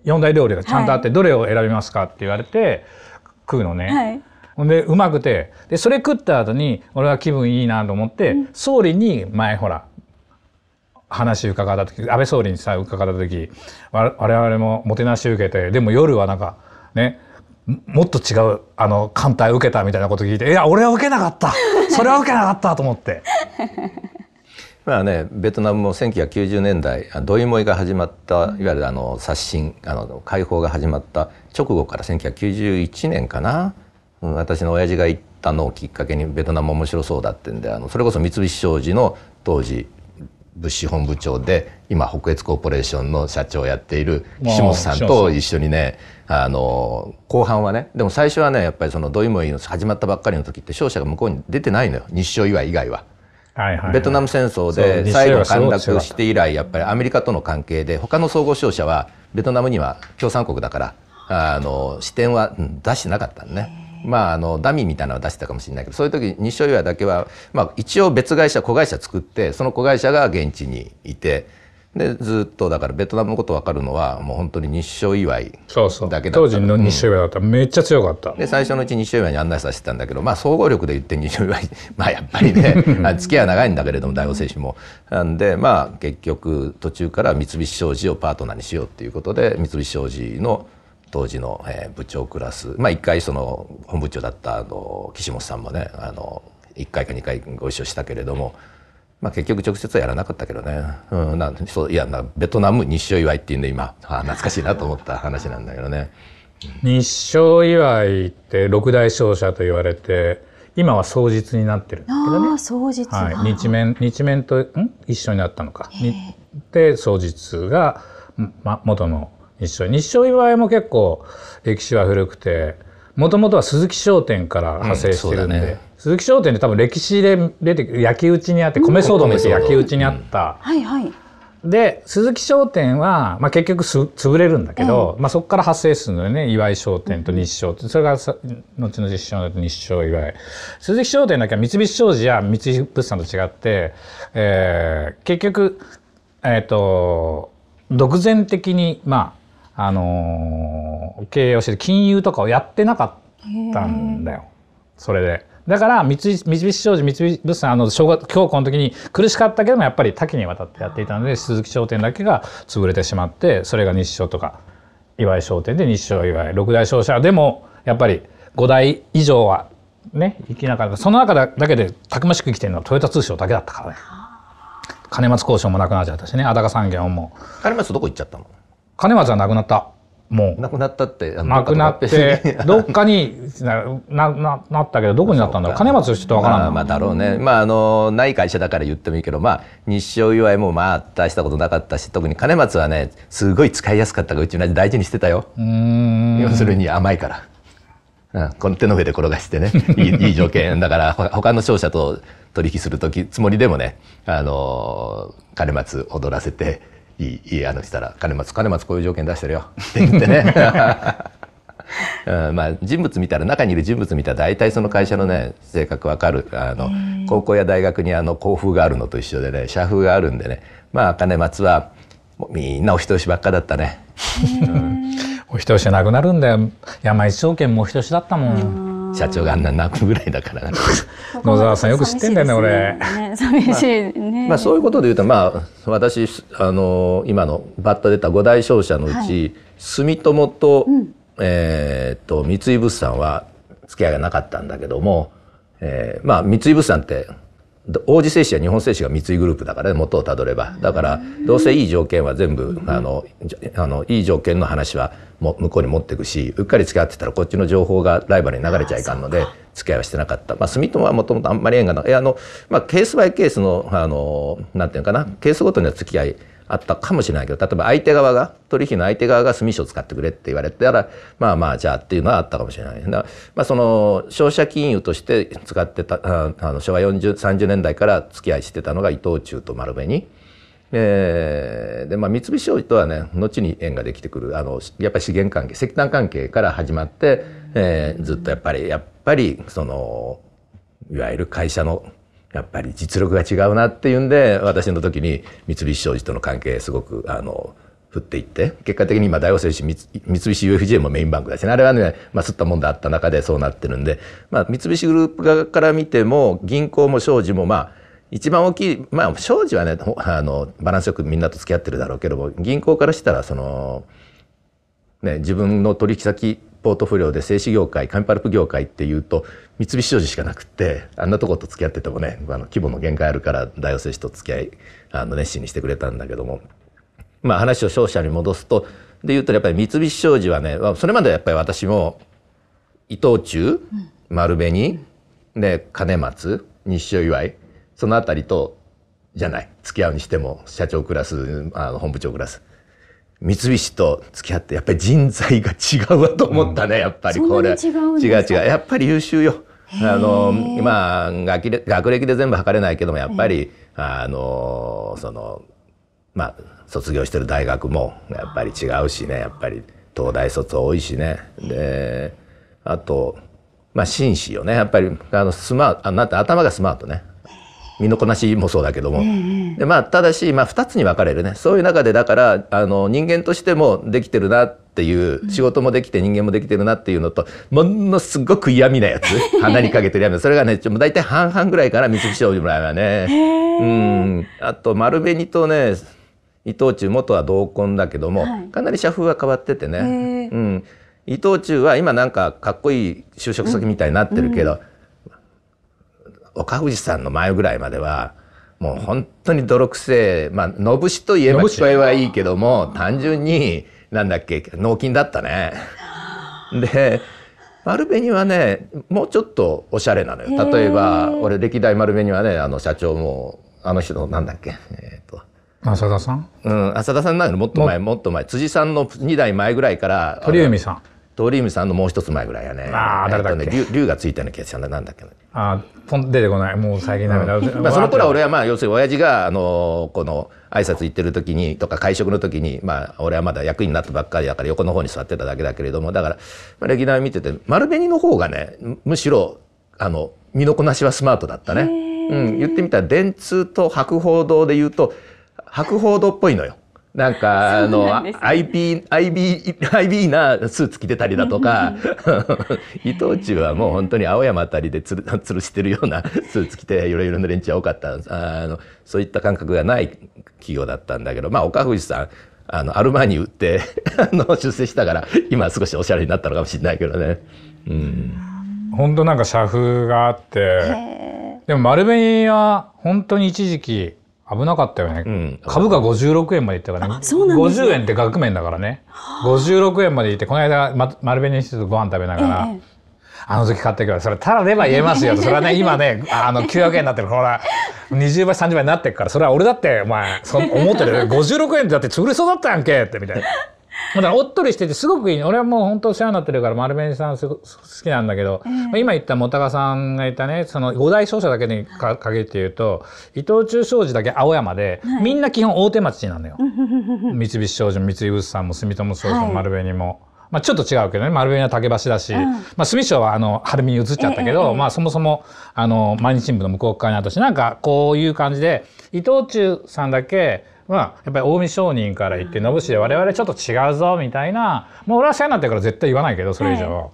4大料理がちゃんとあって、どれを選びますかって言われて食うのね。はいほんでうまくてでそれ食った後に俺は気分いいなと思って、うん、総理に前ほら話伺った時安倍総理にさ伺った時我々ももてなし受けてでも夜はなんかねもっと違うあの艦隊受けたみたいなこと聞いて「いや俺は受けなかったそれは受けなかった」と思ってまあね、ベトナムも1990年代ドイモイが始まったいわゆるあの刷新あの解放が始まった直後から1991年かな、うん、私の親父が行ったのをきっかけにベトナム面白そうだってんであのそれこそ三菱商事の当時物資本部長で今北越コーポレーションの社長をやっている岸本さんと一緒にねあの後半はねでも最初はねやっぱりそのドイモイの始まったばっかりの時って商社が向こうに出てないのよ日商祝い以外は。はいはい、ベトナム戦争で最後陥落して以来やっぱりアメリカとの関係で他の総合商社はベトナムには共産国だからあの支店は出してなかったんね。まあ、あのダミーみたいなのは出してたかもしれないけどそういう時日照岩だけは、まあ、一応別会社子会社作ってその子会社が現地にいてでずっとだからベトナムのこと分かるのはもう本当に日照祝いだけだった当時の日照祝いだった、うん、めっちゃ強かったで最初のうち日照祝いに案内させてたんだけどまあ総合力で言って日照祝い <laughs> まあやっぱりね <laughs> 付き合いは長いんだけれども大王製紙もなんでまあ結局途中から三菱商事をパートナーにしようっていうことで三菱商事の当時の、えー、部長クラスまあ一回その本部長だったあの岸本さんもねあの1回か2回ご一緒したけれども。うんまあ、結局直接はやらなかったけどね、うん、なそういやベトナム日照祝いっていうんで今あ懐かしいなと思った話なんだけどね。日照祝いって六大勝者と言われて今は双日になってるんだけどね双日、はい、日面日面とん一緒になったのか。で双日が、ま、元の日照日照祝いも結構歴史は古くてもともとは鈴木商店から派生してるんで。うん鈴木商店って多分歴史で出て焼き討ちにあって、米騒動って焼き討ちにあった、はいはいで鈴木商店は、まあ、結局す潰れるんだけど、えまあ、そこから発生するのよね岩井商店と日商それが後々日商と日商岩井鈴木商店だけは三菱商事や三井物産と違って、えー、結局、えーと、独善的に、まああのー、経営をして金融とかをやってなかったんだよ、それで。だから三菱商事三菱物産あの小学教育の時に苦しかったけどもやっぱり多岐にわたってやっていたので鈴木商店だけが潰れてしまってそれが日商とか岩井商店で日商岩井六大商社でもやっぱり5代以上はね生きなかったその中だけでたくましく生きてるのはトヨタ通商だけだったからね金松交渉もなくなっちゃったしね安高産業も金松どこ行っちゃったの金松はなくなったもうなくなったってなくなってどっかになななったけどどこになったんだろう金松ちょっとわからないまあだろうね、まあ、あのない会社だから言ってもいいけど、まあ、日照祝いもまあ大したことなかったし特に金松はねすごい使いやすかったからうちの味大事にしてたよ要するに甘いから。うん、この手の上で転がしてねいい <laughs> いい条件だから他の商社と取引する時つもりでもねあの金松踊らせていいいい話したら金松金松こういう条件出してるよって言ってね <laughs> うん、まあ人物見たら中にいる人物見たら大体その会社のね性格わかるあの高校や大学にあの校風があるのと一緒でね社風があるんでねまあ金松はみんなお人よしばっかだったね。うん、お人よしなくなるんだよ山一証券もお人よしだったもん社長があんな泣くぐらいだから <laughs> 野沢さんよく知ってんだよね俺寂しいね、まあ、まあ、そういうことで言うとまあ私あの今のバッと出た五大商社のうち、はい、住友と、うん、えっと、と三井物産は付き合いがなかったんだけども、えー、まあ三井物産って王子製紙は日本製紙が三井グループだからね元をたどればだからどうせいい条件は全部あのあのいい条件の話はも向こうに持っていくしうっかり付き合ってたらこっちの情報がライバルに流れちゃいかんので付き合いはしてなかった、まあ、住友はもともとあんまり縁がないあの、まあ、ケースバイケースのあのなんていうかなケースごとには付き合いあったかもしれないけど例えば相手側が取引の相手側が住所を使ってくれって言われたらまあまあじゃあっていうのはあったかもしれない。だまあ、その商社金融として使ってたあの昭和30年代から付き合いしてたのが伊藤忠と丸紅。えー、でまあ、三菱商事とはね後に縁ができてくるあのやっぱり資源関係石炭関係から始まって、えー、ずっとやっぱりやっぱりそのいわゆる会社のやっぱり実力が違うなっていうんで私の時に三菱商事との関係すごくあの振っていって結果的に今大王製紙三菱 UFJ もメインバンクだし、ね、あれはねまあすったもんだあった中でそうなってるんで、まあ、三菱グループ側から見ても銀行も商事もまあ一番大きいまあ商事はねあのバランスよくみんなと付き合ってるだろうけども銀行からしたらその。ね、自分の取引先ポートフォリオで製紙業界紙パルプ業界っていうと三菱商事しかなくってあんなとこと付き合っててもねあの規模の限界あるから大王製紙と付き合いあの熱心にしてくれたんだけども、まあ、話を商社に戻すとでいうとやっぱり三菱商事はねそれまでやっぱり私も伊藤忠、丸紅、で兼松日照祝いその辺りとじゃない付き合うにしても社長クラスあの本部長クラス。三菱と付き合ってやっぱり人材が違うわと思ったね、うん、やっぱりこれ違う違うやっぱり優秀よあのまあ学歴で全部測れないけどもやっぱりあのそのまあ卒業してる大学もやっぱり違うしねやっぱり東大卒多いしねであとまあ紳士よねやっぱりあのスマートあなた頭がスマートね身のこなしもそうだけども、でまあ、ただし、まあ、2つに分かれるねそういう中でだからあの人間としてもできてるなっていう仕事もできて人間もできてるなっていうのとものすごく嫌味なやつ <laughs> 鼻にかけてるやつそれがねちょ大体半々ぐらいから三菱商事ぐらいはね。うんあと丸紅とね伊藤忠元は同梱だけども、はい、かなり社風は変わっててね、うん、伊藤忠は今なんかかっこいい就職先みたいになってるけど。うんうん岡藤さんの前ぐらいまでは、もう本当に泥臭い、まあ、のぶしといえば聞こはいいけども、単純に、なんだっけ、脳筋だったね。で、丸紅はね、もうちょっとおしゃれなのよ。例えば、俺歴代丸紅はね、あの社長も、あの人なんだっけ、えっ、ー、と、浅田さんうん、浅田さんなんもっと前、もっと前、辻さんの2代前ぐらいから。鳥海さん。鳥海さんのもう一つ前ぐらいやね。ああ、誰だっけ、えっとね、竜がついてるのな気がしたなんだっけ、ね、ああ、出てこない。もう最近ダメだ。うん、まあ、その頃は俺はまあ、要するに親父が、あの、この、挨拶行ってる時に、とか会食の時に、まあ、俺はまだ役員になったばっかりだから横の方に座ってただけだけれども、だから、まあ、歴代見てて、丸紅の方がね、むしろ、あの、身のこなしはスマートだったね。うん、言ってみたら、電通と博報堂で言うと、博報堂っぽいのよ。なんか、あの、IB、IB、IB なスーツ着てたりだとか、<laughs> 伊藤忠はもう本当に青山あたりでつる、つ <laughs> るしてるような <laughs> スーツ着て、いろいろな連中は多かった。あの、そういった感覚がない企業だったんだけど、まあ、岡藤さん、あの、アルマーニ売ってあの、出世したから、今少しおしゃれになったのかもしれないけどね。うん。本当なんか社風があって、でも丸紅は本当に一時期、危なかったよね、うん、株価56円までいったからねそうなんです50円って額面だからね56円までいってこの間、ま、丸紅してご飯食べながら、ええ、あの時買ってくれそれただでは言えますよ <laughs> それはね今ねあの900円になってるほら20倍30倍になってるからそれは俺だってお前そ思ってる56円ってだって潰れそうだったやんけってみたいな。だらおっとりしててすごくいい、ね、俺はもう本当お世話になってるから丸紅さんす好きなんだけど、えー、今言ったもたかさんが言ったねその五大商社だけにか限って言うと伊藤忠商事だけ青山で、はい、みんな基本大手町なのよ <laughs> 三菱商事も三井物産も住友商事も丸紅も。はいまあ、ちょっと違うけどね丸紅は竹橋だし、うん、まあ、住所はあの晴海に移っちゃったけど、えまあ、そもそもあの毎日新聞の向こう側にあったしなんかこういう感じで伊藤忠さんだけはやっぱり近江商人から言って信氏で我々ちょっと違うぞみたいなもう俺は社になってるから絶対言わないけどそれ以上、はい、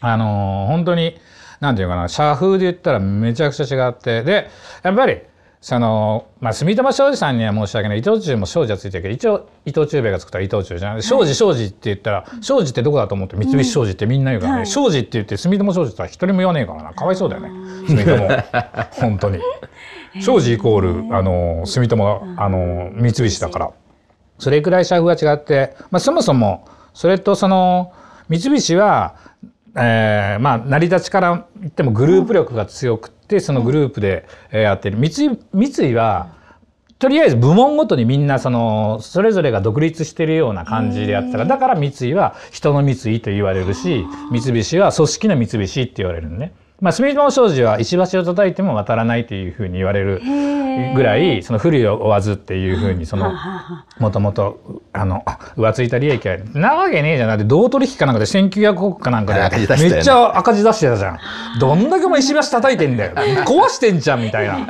あの本当に何て言うかな社風で言ったらめちゃくちゃ違ってでやっぱりそのまあ住友商事さんには申し訳ない伊藤忠も商事はついてるけど一応伊藤忠兵衛が作ったら伊藤忠じゃない商事商事って言ったら商事ってどこだと思って三菱商事ってみんな言うからね商事、はい、って言って住友商事とは一人も言わねえからなかわいそうだよね住友本当に。<laughs> 庄司イコールあの住友あの三菱だからそれくらい社風が違って、まあ、そもそもそれとその三菱は、えー、まあ成り立ちから言ってもグループ力が強くてそのグループでやってる三井三井はとりあえず部門ごとにみんなそのそれぞれが独立してるような感じでやったらだから三井は人の三井と言われるし三菱は組織の三菱って言われるね。まあ、隅島商事は石橋を叩いても渡らないというふうに言われるぐらいその不利を負わずっていうふうにそのもともとあの浮ついた利益はなわけねえじゃなくて同取引かなんかで1900億かなんかでめっちゃ赤字出してたじゃんどんだけも石橋叩いてんだよ壊してんじゃんみたいな。<laughs>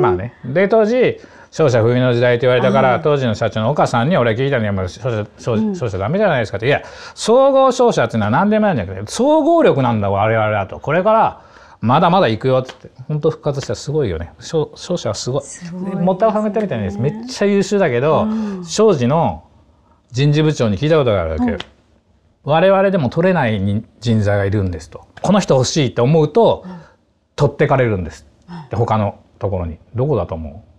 まあねで当時商社不意の時代と言われたから、当時の社長の岡さんに俺聞いたのに、商社、商社ダメじゃないですかって、いや、総合商社っていうのは何でもないんだけど、総合力なんだ、我々だと。これから、まだまだ行くよってって本当復活したらすごいよね商社はすごいもったいはめたみたいにです、めっちゃ優秀だけど、商事の人事部長に聞いたことがあるわけ、我々でも取れない人材がいるんですとこの人欲しいって思うと、取ってかれるんですって他のところにどこだと思う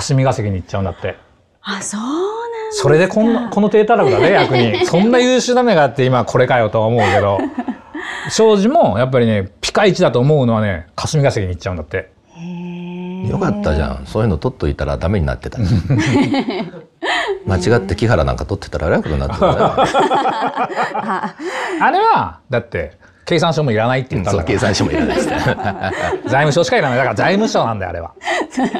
霞が関に行っちゃうんだって。あ、そうなんそれでこんこの低たらくだね、逆に。<laughs> そんな優秀な目があって今これかよとは思うけど。庄司もやっぱりね、ピカイチだと思うのはね、霞が関に行っちゃうんだって。よかったじゃん。そういうの取っといたらダメになってた。<laughs> 間違って木原なんか取ってたらあれはになってた、<laughs> あれは、だって、計算書もいらないって言ったんだから、うん、計算書もいらないです、<laughs> 財務省しかいらないだから財務省なんだよあれは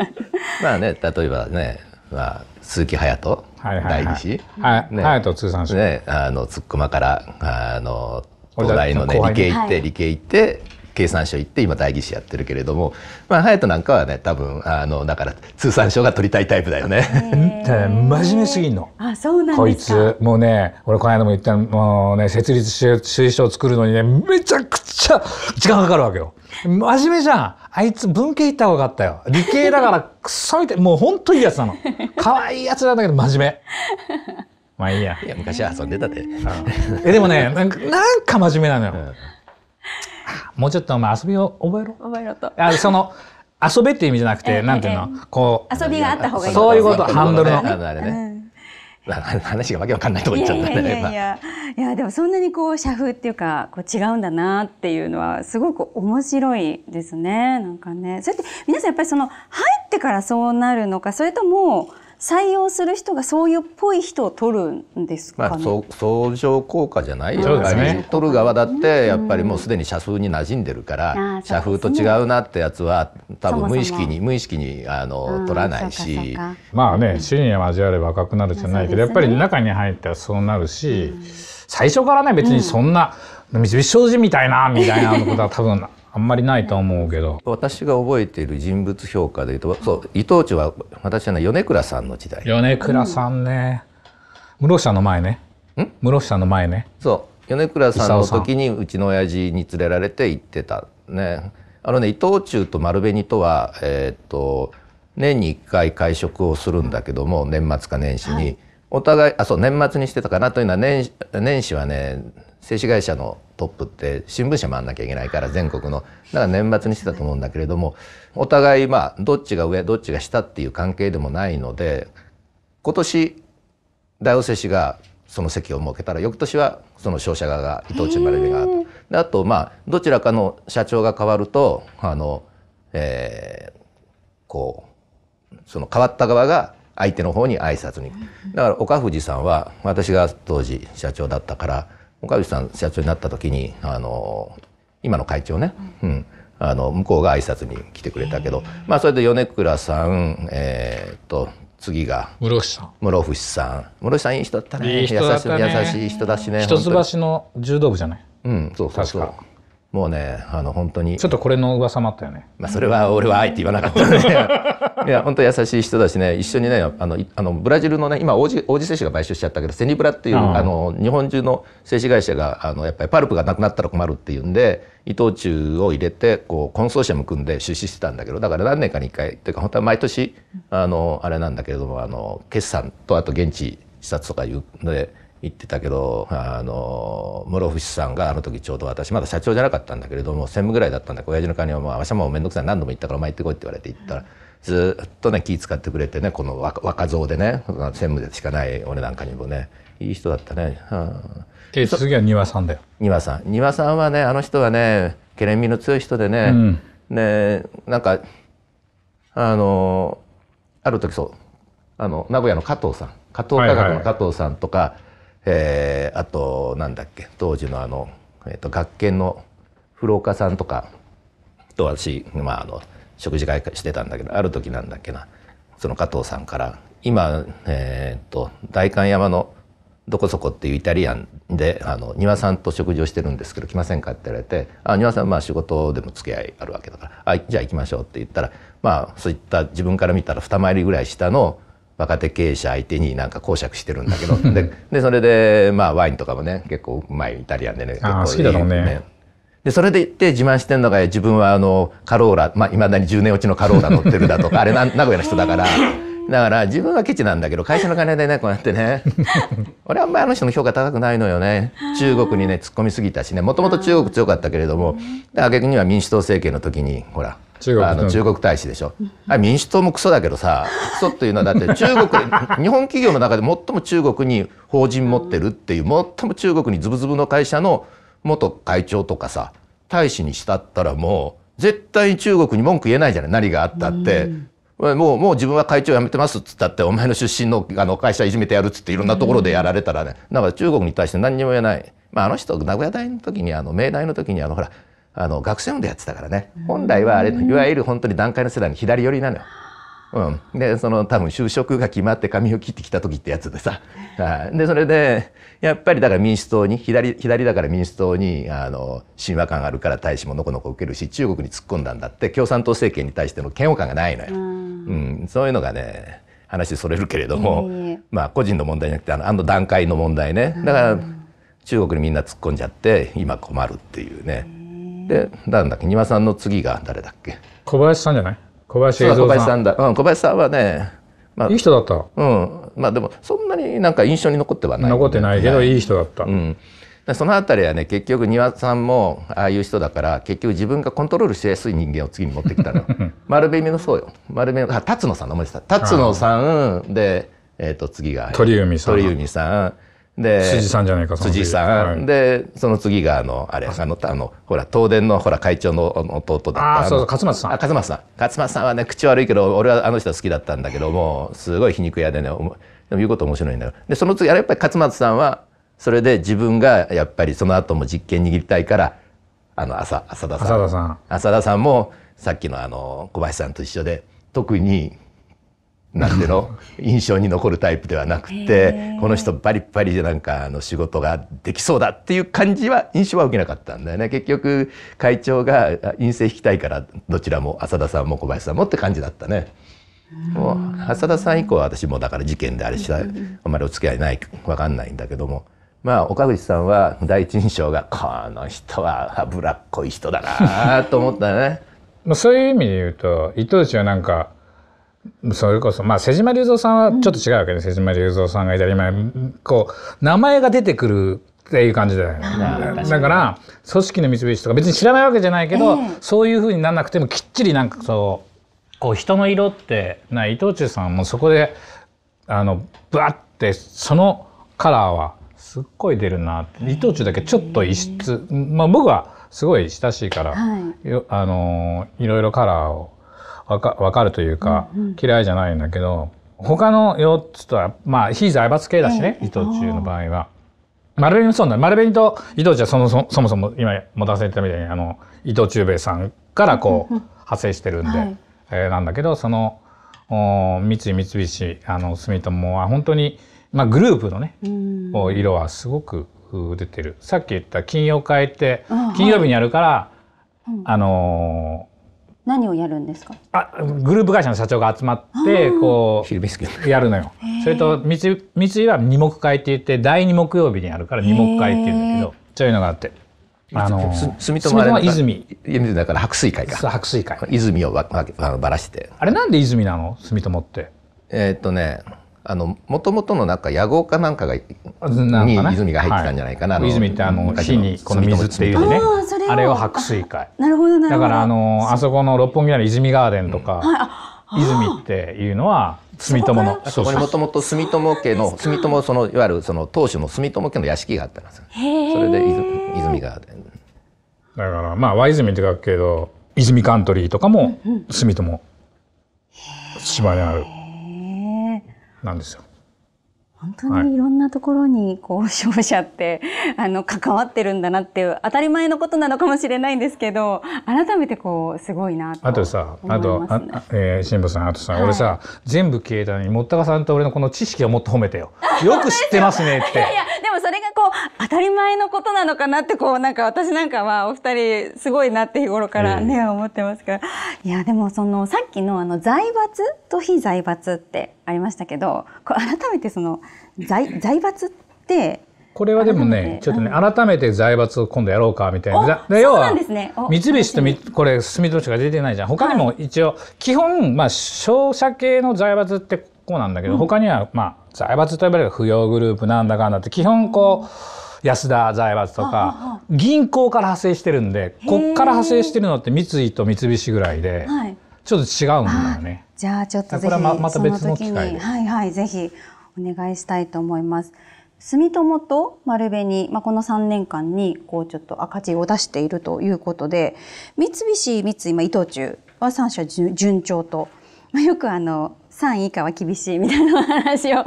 <laughs> まあね例えばね、まあ、鈴木隼人第二子、隼人通産省ねあのツッコマからあの東大のね理系行って、理系行って経産省行って今代議士やってるけれどもまあ隼人なんかはね多分あのだから通産省が取りたいタイプだよね。真面目すぎんのあそうなんこいつもうね俺この間も言ったもうね設立推奨作るのにねめちゃくちゃ時間かかるわけよ。真面目じゃんあいつ文系行った方がよかったよ理系だからくそ <laughs> みたいもうほんといいやつなの可愛いやつなんだけど真面目まあいいやいや昔は遊んでたで、うん、えでもねなんかなんか真面目なのよ、うんもうちょっとお前遊びを覚えろ覚えろとあその遊べっていう意味じゃなくて、なんていうの、こう遊びがあった方がいいそういうこと、ハンドルの、あれね、うん話がわけわかんないとこ行っちゃったね。いやいやいや、いやでもそんなにこう社風っていうかこう違うんだなっていうのはすごく面白いですね。なんかね、それって皆さんやっぱりその入ってからそうなるのか、それとも採用する人がそういうっぽい人を取るんですか、ね、まあ、そ相乗効果じゃないよ、ね、取る側だってやっぱりもうすでに社風に馴染んでるから、うん、社風と違うなってやつは多分無意識に無意識にあの、取らないしまあね周囲に交われば若くなるじゃないけど、ね、やっぱり中に入ったらそうなるし、うん、最初からね別にそんな、三菱商事みたいなみたいなことは多分あんまりないと思うけど私が覚えている人物評価でいうとそう伊藤忠は私はね米倉さんの時代米倉さんね、うん、室伏の前ねん室伏の前ねそう米倉さんの時にうちの親父に連れられて行ってたねあのね伊藤忠と丸紅とはえっ、と年に1回会食をするんだけども年末か年始に、はい、お互いあそう年末にしてたかなというのは年年始はね製紙会社のトップって新聞社回んなきゃいけないから全国のだから年末にしてたと思うんだけれどもお互いまあどっちが上どっちが下っていう関係でもないので今年大王製紙がその席を設けたら翌年はその商社側が伊藤千丸美がであとまあどちらかの社長が変わるとあの、えー、こうその変わった側が相手の方に挨拶にだから岡藤さんは私が当時社長だったから岡口さん社長になった時にあの今の会長ね、うん、あの向こうが挨拶に来てくれたけど、まあ、それで米倉さん、えー、っと次が室伏さん室伏さん室伏さんいい人だったね、ね、優しい人だしね一橋の柔道部じゃないうんそうそうそうもうね、あの本当に。ちょっとこれの噂もあったよね。まあそれは俺はあえて言わなかったね。<laughs> いや、本当優しい人だしね、一緒にね、あの、あのブラジルのね、今王子、王子製紙が買収しちゃったけど、セニブラっていう、あの、日本中の製紙会社が、あの、やっぱりパルプがなくなったら困るっていうんで、伊藤忠を入れて、こう、コンソーシアム組んで出資してたんだけど、だから何年かに1回、っていうか本当は毎年、あの、あれなんだけれども、あの、決算とあと現地視察とかいうので、言ってたけどあの室伏さんがあの時ちょうど私まだ社長じゃなかったんだけれども専務ぐらいだったんだけど親父の顔には「わしはも面倒くさい何度も言ったからお前行ってこい」って言われて行ったら。ずっとね気使ってくれてねこの若若造でね専務でしかない俺なんかにもねいい人だったね。はあ、え次は庭さんだよ。庭さん庭さんはねあの人はねけれんみの強い人でね、うん、ねなんかあのある時そうあの名古屋の加藤さん加藤科学の加藤さんとか、はいはいえー、あとなんだっけ当時のあの、えーと、学研の古岡さんとかと私、まあ、あの食事会してたんだけどある時なんだっけなその加藤さんから今、えーと、と代官山のどこそこっていうイタリアンであの庭さんと食事をしてるんですけど来ませんかって言われて「あ庭さんまあ仕事でも付き合いあるわけだからあじゃあ行きましょう」って言ったらまあそういった自分から見たら二回りぐらい下の若手経営者相手になんか講釈してるんだけどででそれでまあワインとかもね結構うまいイタリアンでね結構ね、ね、でそれで言って自慢してんのが自分はあのカローラいまあ、未だに10年落ちのカローラ乗ってるだとかあれ名古屋の人だからだから自分はケチなんだけど会社の金でねこうやってね <laughs> 俺あんまりあの人の評価高くないのよね中国にね突っ込みすぎたしねもともと中国強かったけれども逆には民主党政権の時にほら中国あの中国大使でしょあ民主党もクソだけどさクソっていうのはだって <laughs> 中国日本企業の中で最も中国に法人持ってるっていう最も中国にズブズブの会社の元会長とかさ大使にしたったらもう絶対に中国に文句言えないじゃない何があったって、もうもう自分は会長辞めてますっつったってお前の出身のあの会社いじめてやるっつっていろんなところでやられたらね、うん、だから中国に対して何にも言えない、まあ、あの人名古屋大の時にあの明大の時にあのほらあの学生運動やってたからね本来はあれいわゆる本当に団塊の世代の左寄りなのよ。うん、でその多分就職が決まって髪を切ってきた時ってやつでさ、はい、でそれでやっぱりだから民主党に左左だから民主党にあの親和感あるから大使ものこのこ受けるし中国に突っ込んだんだって共産党政権に対しての嫌悪感がないのよ。うん、そういうのがね話それるけれども、えー、まあ個人の問題じゃなくてあのあの段階の問題ねだから中国にみんな突っ込んじゃって今困るっていうね。でなんだっけ丹羽さんの次が誰だっけ小林さんじゃない小林小林さんだ、うん、小林さんはね、まあ、いい人だったうんまあでもそんなになんか印象に残ってはない、ね、残ってないけど、い、い人だった、うん、その辺りはね結局庭さんもああいう人だから結局自分がコントロールしやすい人間を次に持ってきたの <laughs> 丸紅のそうよ丸紅あ辰野さんの思い出した辰野さんで、えー、と次が鳥海さん鳥海さんで辻さんじゃないか辻さん、でその次があのあれあのあのほら東電のほら会長の弟だったあそうそう勝松さん勝松さん勝松さんはね口悪いけど俺はあの人好きだったんだけどもすごい皮肉屋でねでも言うこと面白いんだよでその次あれやっぱり勝松さんはそれで自分がやっぱりその後も実権握りたいからあの浅浅田さん浅田さんもさっきのあの小林さんと一緒で特になんての <laughs> 印象に残るタイプではなくてこの人バリバリでなんかあの仕事ができそうだっていう感じは印象は受けなかったんだよね結局会長が陰性引きたいからどちらも浅田さんも小林さんもって感じだったね。もう浅田さん以降は私もだから事件であれしたあんまりお付き合いない分かんないんだけども。まあ、岡口さんは第一印象がこの人は脂っこい人だなと思ったね <laughs> まあそういう意味で言うと伊藤氏はなんかそれこそまあ瀬島隆三さんはちょっと違うわけで、ね、瀬島隆三さんがいたり今こう名前が出てくるっていう感じだよね。だから組織の三菱とか別に知らないわけじゃないけど、えー、そういうふうにならなくてもきっちりなんかそうこう人の色ってな伊藤忠さんもそこであのブワてそのカラーはすっごい出るな伊藤忠だけちょっと異質、まあ、僕はすごい親しいから、はい、あのいろいろカラーをわかるというか、嫌いじゃないんだけど他の4つとはまあ非財閥系だしね、伊藤忠の場合は。丸紅もそうなんだ丸紅と伊藤忠はそそそもそも今持たせてたみたいにあの伊藤忠兵衛さんからこう <laughs> 派生してるんで、えなんだけどそのお三井三菱あの住友は本当に、まあ、グループのね色はすごく出てるさっき言った金曜会って金曜日にやるから、あの何をやるんですかあグループ会社の社長が集まってこうやるのよ。それと三井は二木会って言って第二木曜日にあるから二木会って言うんだけどそういうのがあって。あの住友は泉泉だから白水会か白水会泉をばばらしてあれなんで泉なの住友ってえっとねあの元々のなんか野号かなんかがに泉が入ってたんじゃないかな。はい、泉ってあの火にこの水っていうね、あれを白水会。なるほどなるほど。だからあのあそこの六本木の泉ガーデンとか、うん、泉っていうのは住友のそこにもともと住友家の住友そのいわゆるその当主の住友家の屋敷があったんですそれで泉泉ガーデン。だからまあ和泉って書くけど泉カントリーとかも住友芝にある。なんですよ。本当にいろんなところにこう消費者って <laughs> あの関わってるんだなっていう当たり前のことなのかもしれないんですけど改めてこうすごいなと、ね、あとさあとあ、えー、辛坊さんあとさ、はい、俺さ全部消えたのにもったかさんと俺のこの知識をもっと褒めてよよく知ってますねって。いやいやでもそれがこう当たり前のことなのかなってこうなんか私なんかはお二人すごいなって日頃からね、思ってますからいやでもそのさっきのあの財閥と非財閥ってありましたけどこれ改めてその財財閥ってこれはでもね、ちょっとね、改めて財閥を今度やろうかみたいな。要は、三菱とみ、これ、住友しか出てないじゃん。他にも一応、はい、基本、まあ、商社系の財閥ってこうなんだけど、うん、他には、まあ、財閥と呼ばれる扶養グループなんだかんだって、基本こう、安田財閥とか、銀行から派生してるんで、こっから派生してるのって三井と三菱ぐらいで、ちょっと違うんだよね。じゃあちょっとぜひ、ま、また別の機会にはいはいぜひお願いしたいと思います。住友と丸紅、まあ、この3年間にこうちょっと赤字を出しているということで三菱三井、まあ、伊藤忠は3社順調と、まあ、よくあの3位以下は厳しいみたいな話を <laughs> あ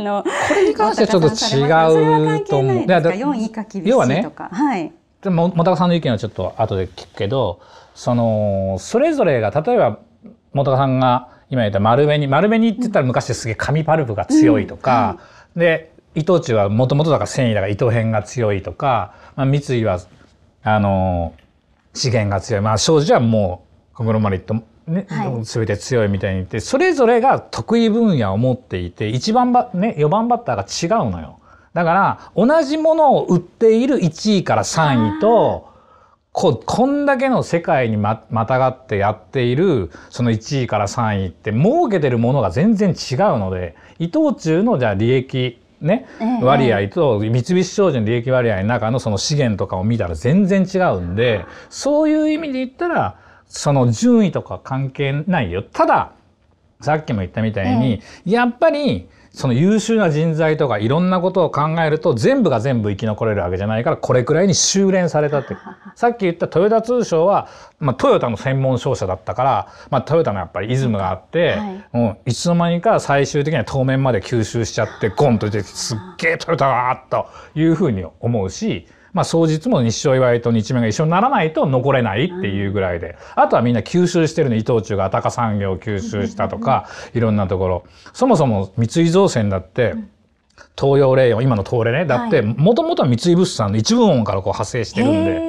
のこれに関してはちょっと違うと思う。4位以下厳しいとか。ね、はいでも、もたかさんの意見はちょっと後で聞くけど、その、それぞれが、例えば、本川さんが今言った丸紅丸紅って言ったら昔すげえ紙パルプが強いとか、うん、で糸地はもともとだから繊維だから糸片が強いとか、まあ、三井はあの資源が強い、まあ、庄司はもうコングロマリット、ねはい、全て強いみたいに言ってそれぞれが得意分野を持っていて一番ば、ね、4番バッターが違うのよ。だから同じものを売っている1位から3位とここんだけの世界にままたがってやっているその1位から3位って儲けてるものが全然違うので伊藤忠のじゃあ利益ね、割合と三菱商事の利益割合の中のその資源とかを見たら全然違うんでそういう意味で言ったらその順位とか関係ないよ。たださっきも言ったみたいに、やっぱりその優秀な人材とかいろんなことを考えると全部が全部生き残れるわけじゃないからこれくらいに修練されたって <laughs> さっき言ったトヨタ通商は、まあ、トヨタの専門商社だったから、まあ、トヨタのやっぱりイズムがあって、はい、もういつの間にか最終的には当面まで吸収しちゃってゴンと出てすっげえトヨタだというふうに思うし。まあ、双日も日照祝いと日面が一緒にならないと残れないっていうぐらいで、あとはみんな吸収してるの伊藤忠が安高産業を吸収したとか、いろんなところそもそも三井造船だって、東洋霊園今の東レねだってもともとは三井物産の一部門からこう派生してるんで。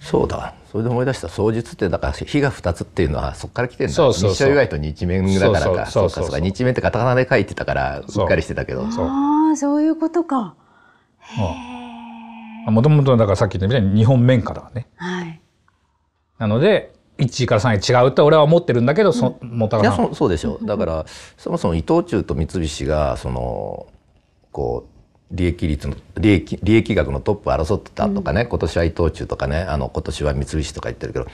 そうだそれで思い出した双日ってだから日が二つっていうのはそこから来てるんだそうそうそう日照以外と日面だからかそうかそうか日面ってカタカナで書いてたからうっかりしてたけどああそういうことかへえもともとだからさっき言ったみたいに日本綿花だね。はい、なので1位から3位違うって俺は思ってるんだけど、そもたがそそうでしょうだからそもそも伊藤忠と三菱がそのこう利益率の利益利益額のトップを争ってたとかね、うん、今年は伊藤忠とかねあの今年は三菱とか言ってるけど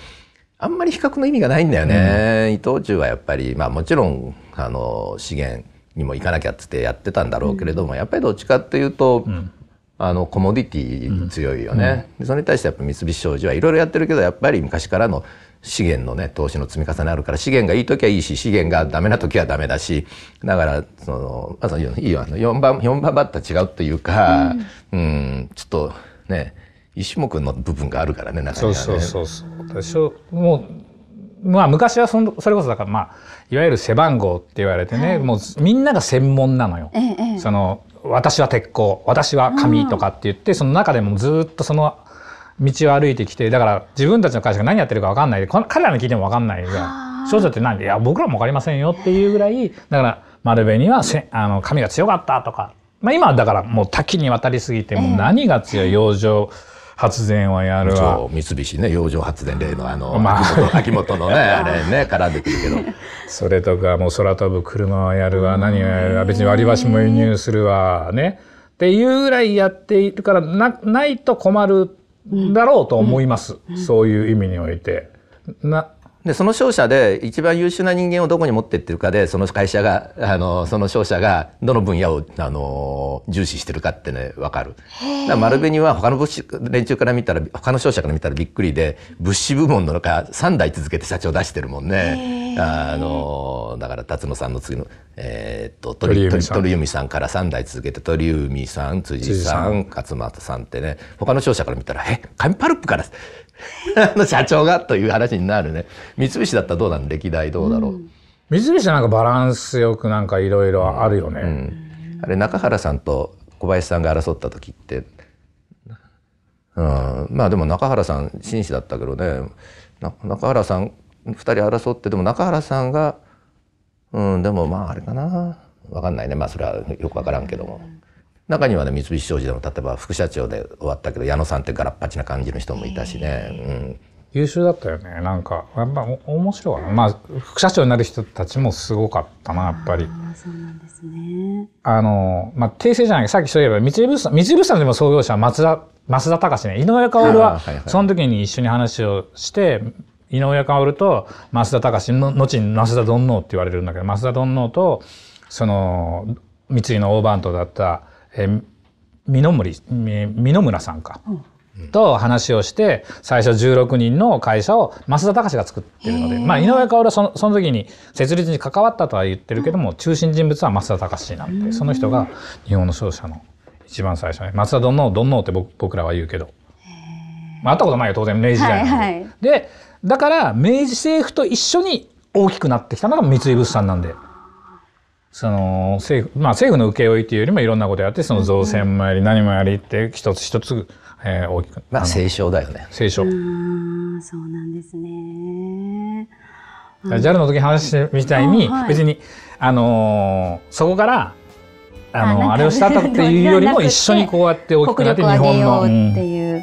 あんまり比較の意味がないんだよね、うん、伊藤忠はやっぱり、まあ、もちろんあの資源にも行かなきゃっつってやってたんだろうけれども、うん、やっぱりどっちかっていうと、あのコモディティ強いよね、うん、それに対してやっぱ三菱商事はいろいろやってるけどやっぱり昔からの資源のね投資の積み重ねあるから資源がいい時はいいし資源がダメな時はダメだしだからそのあそいいよあの4番4番バッター違うというか、うん、うんちょっとね石目君の部分があるからね中にはね。そうそうそうそうもうまあ昔はそのそれこそだからまあいわゆる背番号って言われてね、はい、もうみんなが専門なのよ。ええ、その私は鉄鋼私は紙とかって言って、うん、その中でもずっとその道を歩いてきてだから自分たちの会社が何やってるか分かんないで彼らに聞いても分かんないで少女って何でいや僕らも分かりませんよっていうぐらいだから丸紅はせあの紙が強かったとか、まあ、今はだからもう多岐に渡りすぎてもう何が強い養生、え <laughs> ー発電はやるわ三菱ね洋上発電例のあの、まあ、秋元のね <laughs> あれね絡んでくるけど <laughs> それとかもう空飛ぶ車はやるわ何をやるわ別に割り箸も輸入するわねっていうぐらいやっているからなないと困るだろうと思います、うんうん、そういう意味において。なでその商社で一番優秀な人間をどこに持ってってるかでその会社があのその商社がどの分野をあの重視してるかってね分かる。だ丸紅は他の物資連中から見たら他の商社から見たらびっくりで物資部門の中3代続けて社長出してるもんね。あのだから辰野さんの次の、えー、っと鳥海さんから3代続けて鳥海さん辻さん勝俣さんってね他の商社から見たら「え紙パルプから <laughs> 社長がという話になるね三菱だったらどうなの歴代どうだろう、うん、三菱なんかバランスよくなんかいろいろあるよね、うんうん、あれ中原さんと小林さんが争った時って、うん、まあでも中原さん紳士だったけどね中原さん2人争ってでも中原さんがうんでもまああれかな分かんないねまあそれはよく分からんけども。中にはね三菱商事でも例えば副社長で終わったけど矢野さんってガラッパチな感じの人もいたしね、うん、優秀だったよねなんかやっぱ面白いまあ副社長になる人たちもすごかったなやっぱりそうなんですねあのまあ訂正じゃないさっきそういえば三井物産三井物産でも創業者は松田増田隆ね井上薫はその時に一緒に話をして、井上薫と増田隆の後に増田丼能って言われるんだけど増田丼能とその三井の大番頭だったえー、美濃森美濃村さんか、うん、と話をして最初16人の会社を増田隆が作ってるので、まあ、井上薫はそのその時に設立に関わったとは言ってるけども、うん、中心人物は増田隆なんで、その人が日本の商者の一番最初に、増田どんのうどんのうって僕僕らは言うけど、まあ、会ったことないよ当然明治時代に、はいはい、でだから明治政府と一緒に大きくなってきたのが三井物産なんで。その政府、まあ政府の請負っていうよりもいろんなことやって、その造船もやり、何もやりって一つ一つ、えー、大きく。まあ清少だよね。清少。そうなんですね。JAL の時話してみたいに、別に、あのー、そこから、あのー、あれをしたっていうよりも <laughs> 一緒にこうやって大きくなって日本の。っていう。